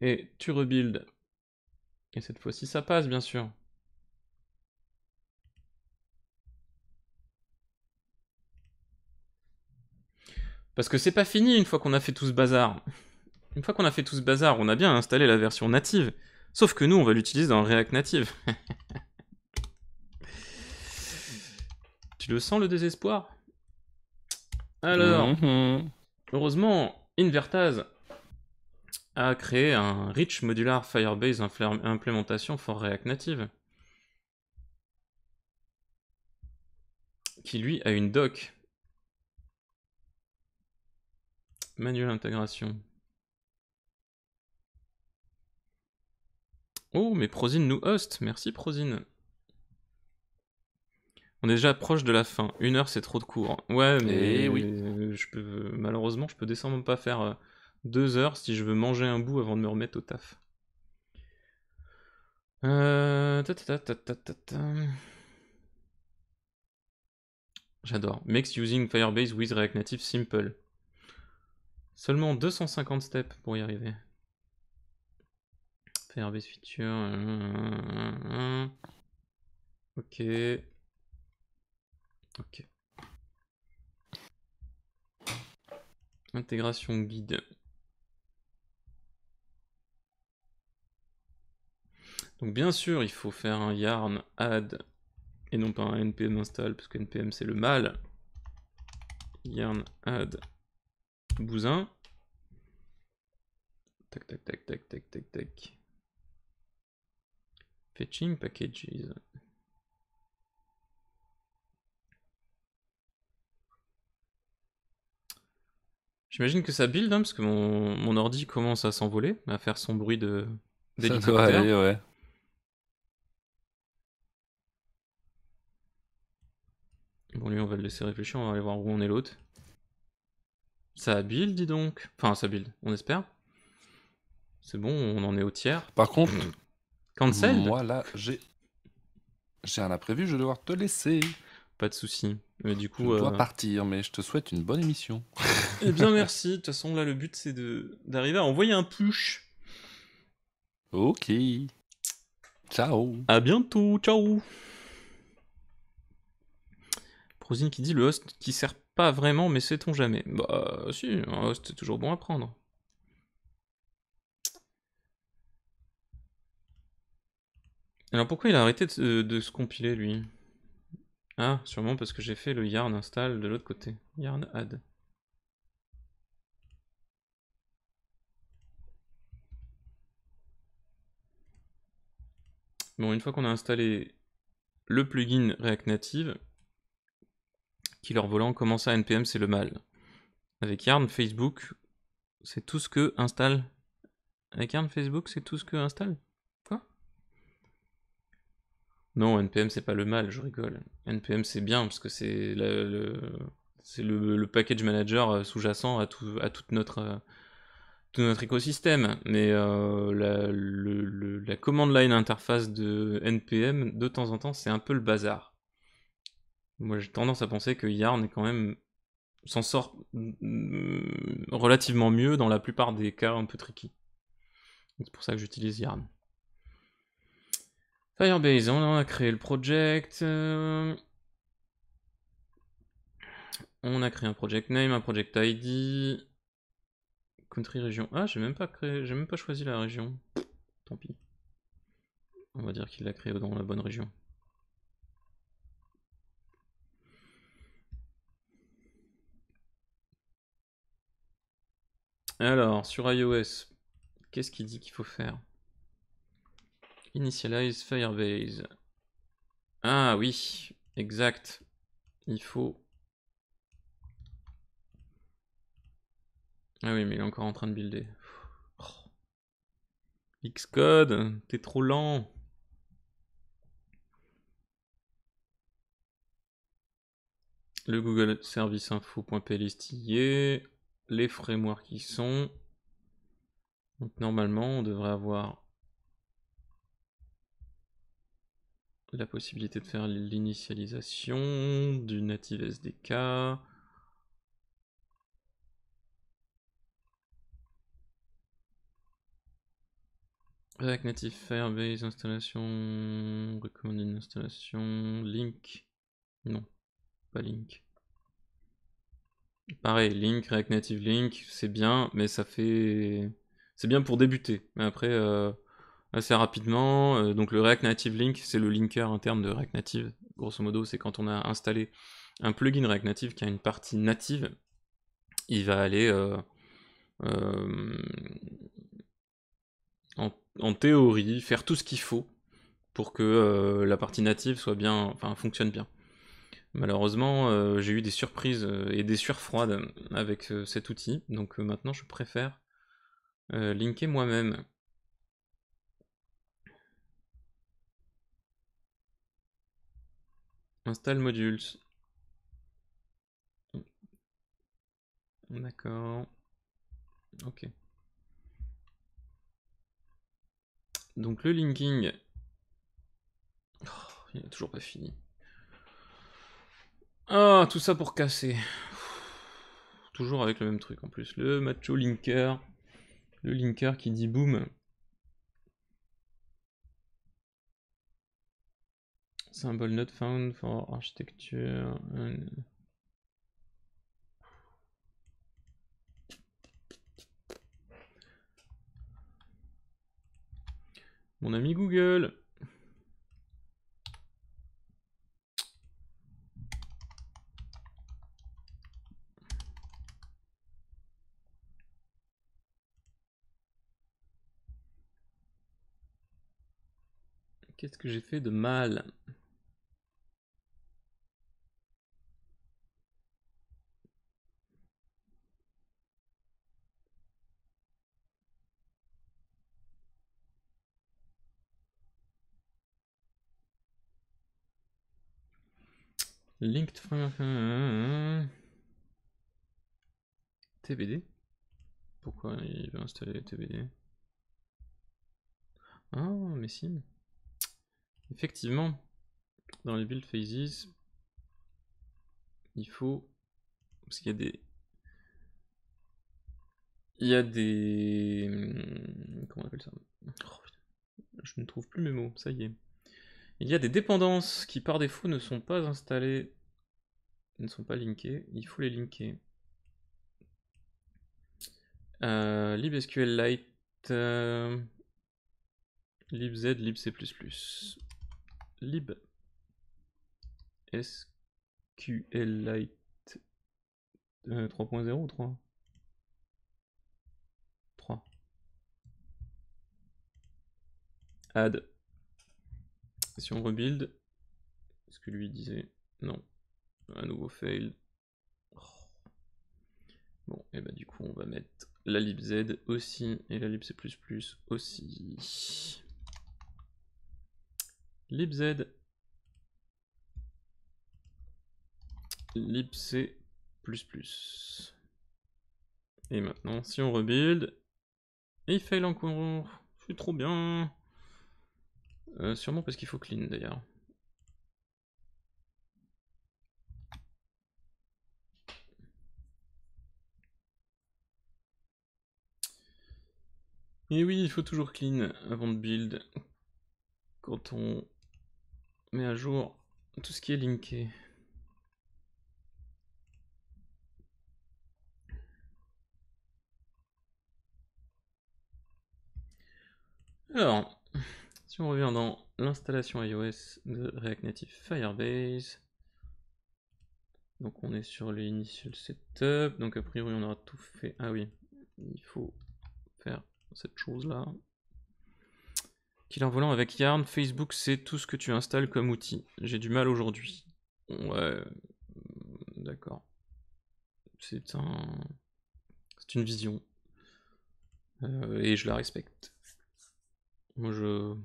Et tu rebuild. Et cette fois-ci, ça passe, bien sûr. Parce que c'est pas fini une fois qu'on a fait tout ce bazar. Une fois qu'on a fait tout ce bazar, on a bien installé la version native. Sauf que nous, on va l'utiliser dans React Native. tu le sens le désespoir Alors, mhm. heureusement, Invertaz a créé un Rich Modular Firebase implémentation for React Native. Qui lui a une doc Manuel intégration. Oh, mais Prozine nous host. Merci Prozine. On est déjà proche de la fin. Une heure, c'est trop de court. Ouais, mais eh oui. Je peux, malheureusement, je peux descendre pas faire euh, deux heures si je veux manger un bout avant de me remettre au taf. Euh, J'adore. Mix using Firebase with React Native simple. Seulement 250 steps pour y arriver. Faire feature. Euh, euh, euh, ok. Ok. Intégration guide. Donc bien sûr, il faut faire un yarn add et non pas un npm install parce que npm c'est le mal. Yarn add bousin. Tac, tac, tac, tac, tac, tac, tac. Fetching packages. J'imagine que ça build, hein, parce que mon, mon ordi commence à s'envoler, à faire son bruit de Ça ouais. Bon, lui, on va le laisser réfléchir, on va aller voir où on est l'autre. Ça build, dis donc. Enfin, ça build, on espère. C'est bon, on en est au tiers. Par contre, hmm. cancel. Moi là, j'ai j'ai un prévu je vais devoir te laisser. Pas de souci. Mais du coup, je dois euh, partir, mais je te souhaite une bonne émission. eh bien, merci. De toute façon, là, le but c'est de d'arriver à envoyer un push. Ok. Ciao. À bientôt. Ciao. Prosine qui dit le host qui sert pas vraiment, mais sait-on jamais. Bah si, hein, c'était toujours bon à prendre. Alors pourquoi il a arrêté de, de se compiler lui Ah, sûrement parce que j'ai fait le yarn install de l'autre côté. Yarn add. Bon, une fois qu'on a installé le plugin React Native, qui leur volant comment ça NPM c'est le mal. Avec Yarn, Facebook, c'est tout ce que installe. Avec Yarn, Facebook, c'est tout ce que installe Quoi Non, NPM c'est pas le mal, je rigole. NPM c'est bien parce que c'est le, package manager sous-jacent à, tout, à toute notre euh, tout notre écosystème, mais euh, la, la, command line interface de NPM, de temps en temps, c'est un peu le bazar moi j'ai tendance à penser que Yarn est quand même s'en sort mm, mm, relativement mieux dans la plupart des cas un peu tricky. C'est pour ça que j'utilise Yarn. Firebase, on a créé le project. Euh, on a créé un project name, un project ID. Country région. Ah, j'ai même pas créé, j'ai même pas choisi la région. Tant pis. On va dire qu'il l'a créé dans la bonne région. Alors, sur iOS, qu'est-ce qu'il dit qu'il faut faire Initialize Firebase. Ah oui, exact. Il faut... Ah oui, mais il est encore en train de builder. Oh. Xcode, t'es trop lent. Le Google Service Info.plist y est les frameworks qui sont. Donc normalement, on devrait avoir la possibilité de faire l'initialisation du native SDK. Avec native Firebase, installation, recommandé une installation, link. Non, pas link. Pareil, Link, React Native Link, c'est bien, mais ça fait. C'est bien pour débuter. Mais après, euh, assez rapidement, euh, donc le React Native Link, c'est le linker interne de React Native. Grosso modo, c'est quand on a installé un plugin React Native qui a une partie native, il va aller. Euh, en, en, théorie, faire tout ce qu'il faut pour que la partie native soit bien, enfin fonctionne bien. Malheureusement, euh, j'ai eu des surprises euh, et des sueurs froides avec euh, cet outil, donc maintenant je préfère linker moi-même. Install modules. D'accord. Ok. Donc le linking. Oh, il n'est toujours pas fini. Ah, tout ça pour casser. toujours avec le même truc en plus. Le macho linker. Le linker qui dit boom. Symbol not found for architecture. Mon ami Google. Qu'est-ce que j'ai fait de mal Linked TBD Pourquoi il veut installer TBD Ah, oh, mes Effectivement, dans les build phases, il faut... Parce qu'il y a des... Il y a des... Hmm, comment on appelle ça oh, Je ne trouve plus mes mots, ça y est. Il y a des dépendances qui par défaut ne sont pas installées, ne sont pas linkées, il faut les linker. Euh, libsqlite, euh, libz, libc++ lib sqlite 3.0 euh, ou 3 3 add si on rebuild ce que lui disait non un nouveau fail Bon, et bah du coup, on va mettre la libz aussi et la libc++ aussi libz libc++. Et maintenant, si on rebuild, il fail encore C'est trop bien. Euh, sûrement parce qu'il faut clean d'ailleurs. Et oui, il faut toujours clean avant de build. Quand on met à jour tout ce qui est linké. Alors, si on revient dans l'installation iOS de React Native Firebase, donc on est sur l'initial setup, donc a priori on aura tout fait. Ah oui, il faut faire cette chose là. Qu'il en volant avec Yarn, Facebook, c'est tout ce que tu installes comme outil. J'ai du mal aujourd'hui. Ouais, d'accord. C'est un... C'est une vision. Euh, et je la respecte. Moi, je...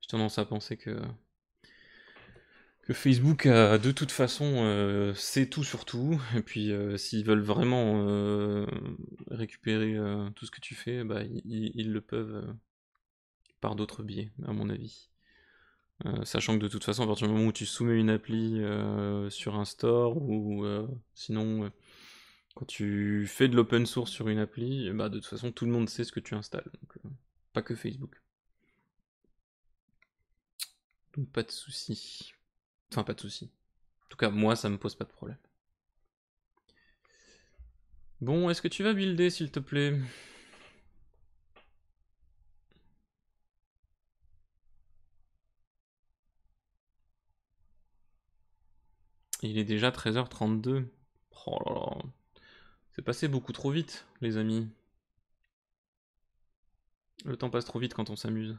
J'ai tendance à penser que... que Facebook a de toute façon c'est euh, tout sur tout. Et puis, euh, s'ils veulent vraiment récupérer tout ce que tu fais, bah, ils le peuvent par d'autres biais, à mon avis. Euh, sachant que de toute façon, à partir du moment où tu soumets une appli euh, sur un store ou euh, sinon quand tu fais de l'open source sur une appli, bah, de toute façon tout le monde sait ce que tu installes. pas que Facebook. Donc pas de soucis. Enfin pas de soucis. En tout cas moi ça me pose pas de problème. Bon, est-ce que tu vas builder s'il te plaît Il est déjà 13h32. Oh là là. C'est passé beaucoup trop vite, les amis. Le temps passe trop vite quand on s'amuse.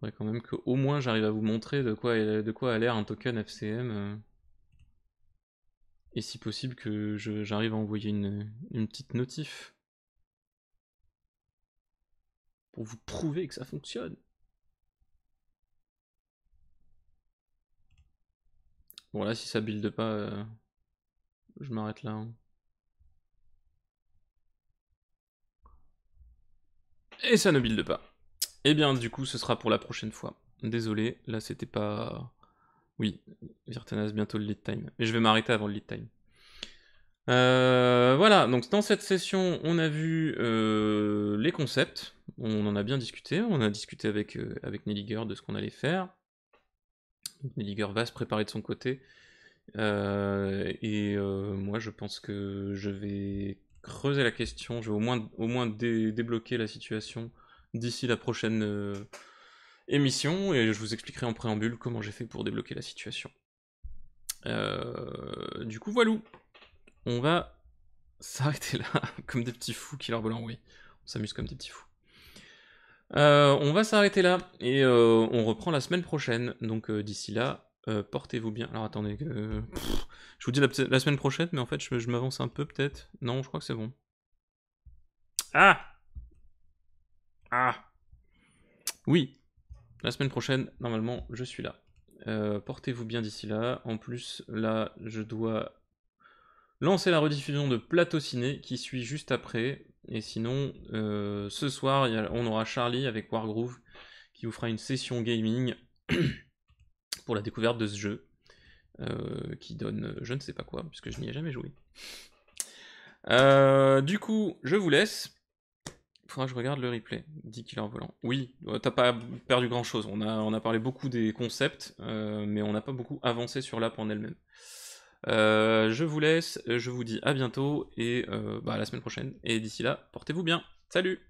Faudrait quand même que au moins j'arrive à vous montrer de quoi, de quoi a l'air un token FCM. Euh. Et si possible que j'arrive à envoyer une, petite notif. Pour vous prouver que ça fonctionne. Bon là si ça build pas, euh, je m'arrête là. Hein. Et ça ne build pas. Eh bien du coup ce sera pour la prochaine fois. Désolé, là c'était pas... Oui, Virtanas bientôt le lead time. Mais je vais m'arrêter avant le lead time. Euh, voilà, donc dans cette session, on a vu euh, les concepts, on en a bien discuté, on a discuté avec, euh, avec Nelliger de ce qu'on allait faire. Nelliger va se préparer de son côté, et moi je pense que je vais creuser la question, je vais au moins, au moins débloquer la situation d'ici la prochaine émission et je vous expliquerai en préambule comment j'ai fait pour débloquer la situation. Euh, du coup, voilà. On va s'arrêter là, comme des petits fous qui leur volent. oui. On s'amuse comme des petits fous. Euh, on va s'arrêter là et euh, on reprend la semaine prochaine. Donc d'ici là, portez-vous bien. Alors attendez, que... je vous dis la, semaine prochaine, mais en fait je m'avance un peu peut-être. Non, je crois que c'est bon. Ah Ah Oui, la semaine prochaine, normalement, je suis là. Euh, portez-vous bien d'ici là. En plus, là, je dois lancer la rediffusion de Plateau Ciné qui suit juste après. Et sinon, euh, ce soir, on aura Charlie avec Wargroove qui vous fera une session gaming pour la découverte de ce jeu euh, qui donne je ne sais pas quoi, puisque je n'y ai jamais joué. du coup, je vous laisse. Faudra que je regarde le replay. dit killer volant. Oui, euh, t'as pas perdu grand chose. On a, on a parlé beaucoup des concepts, euh, mais on n'a pas beaucoup avancé sur l'app en elle-même. Euh, je vous laisse, je vous dis à bientôt et bah, à la semaine prochaine. Et d'ici là, portez-vous bien. Salut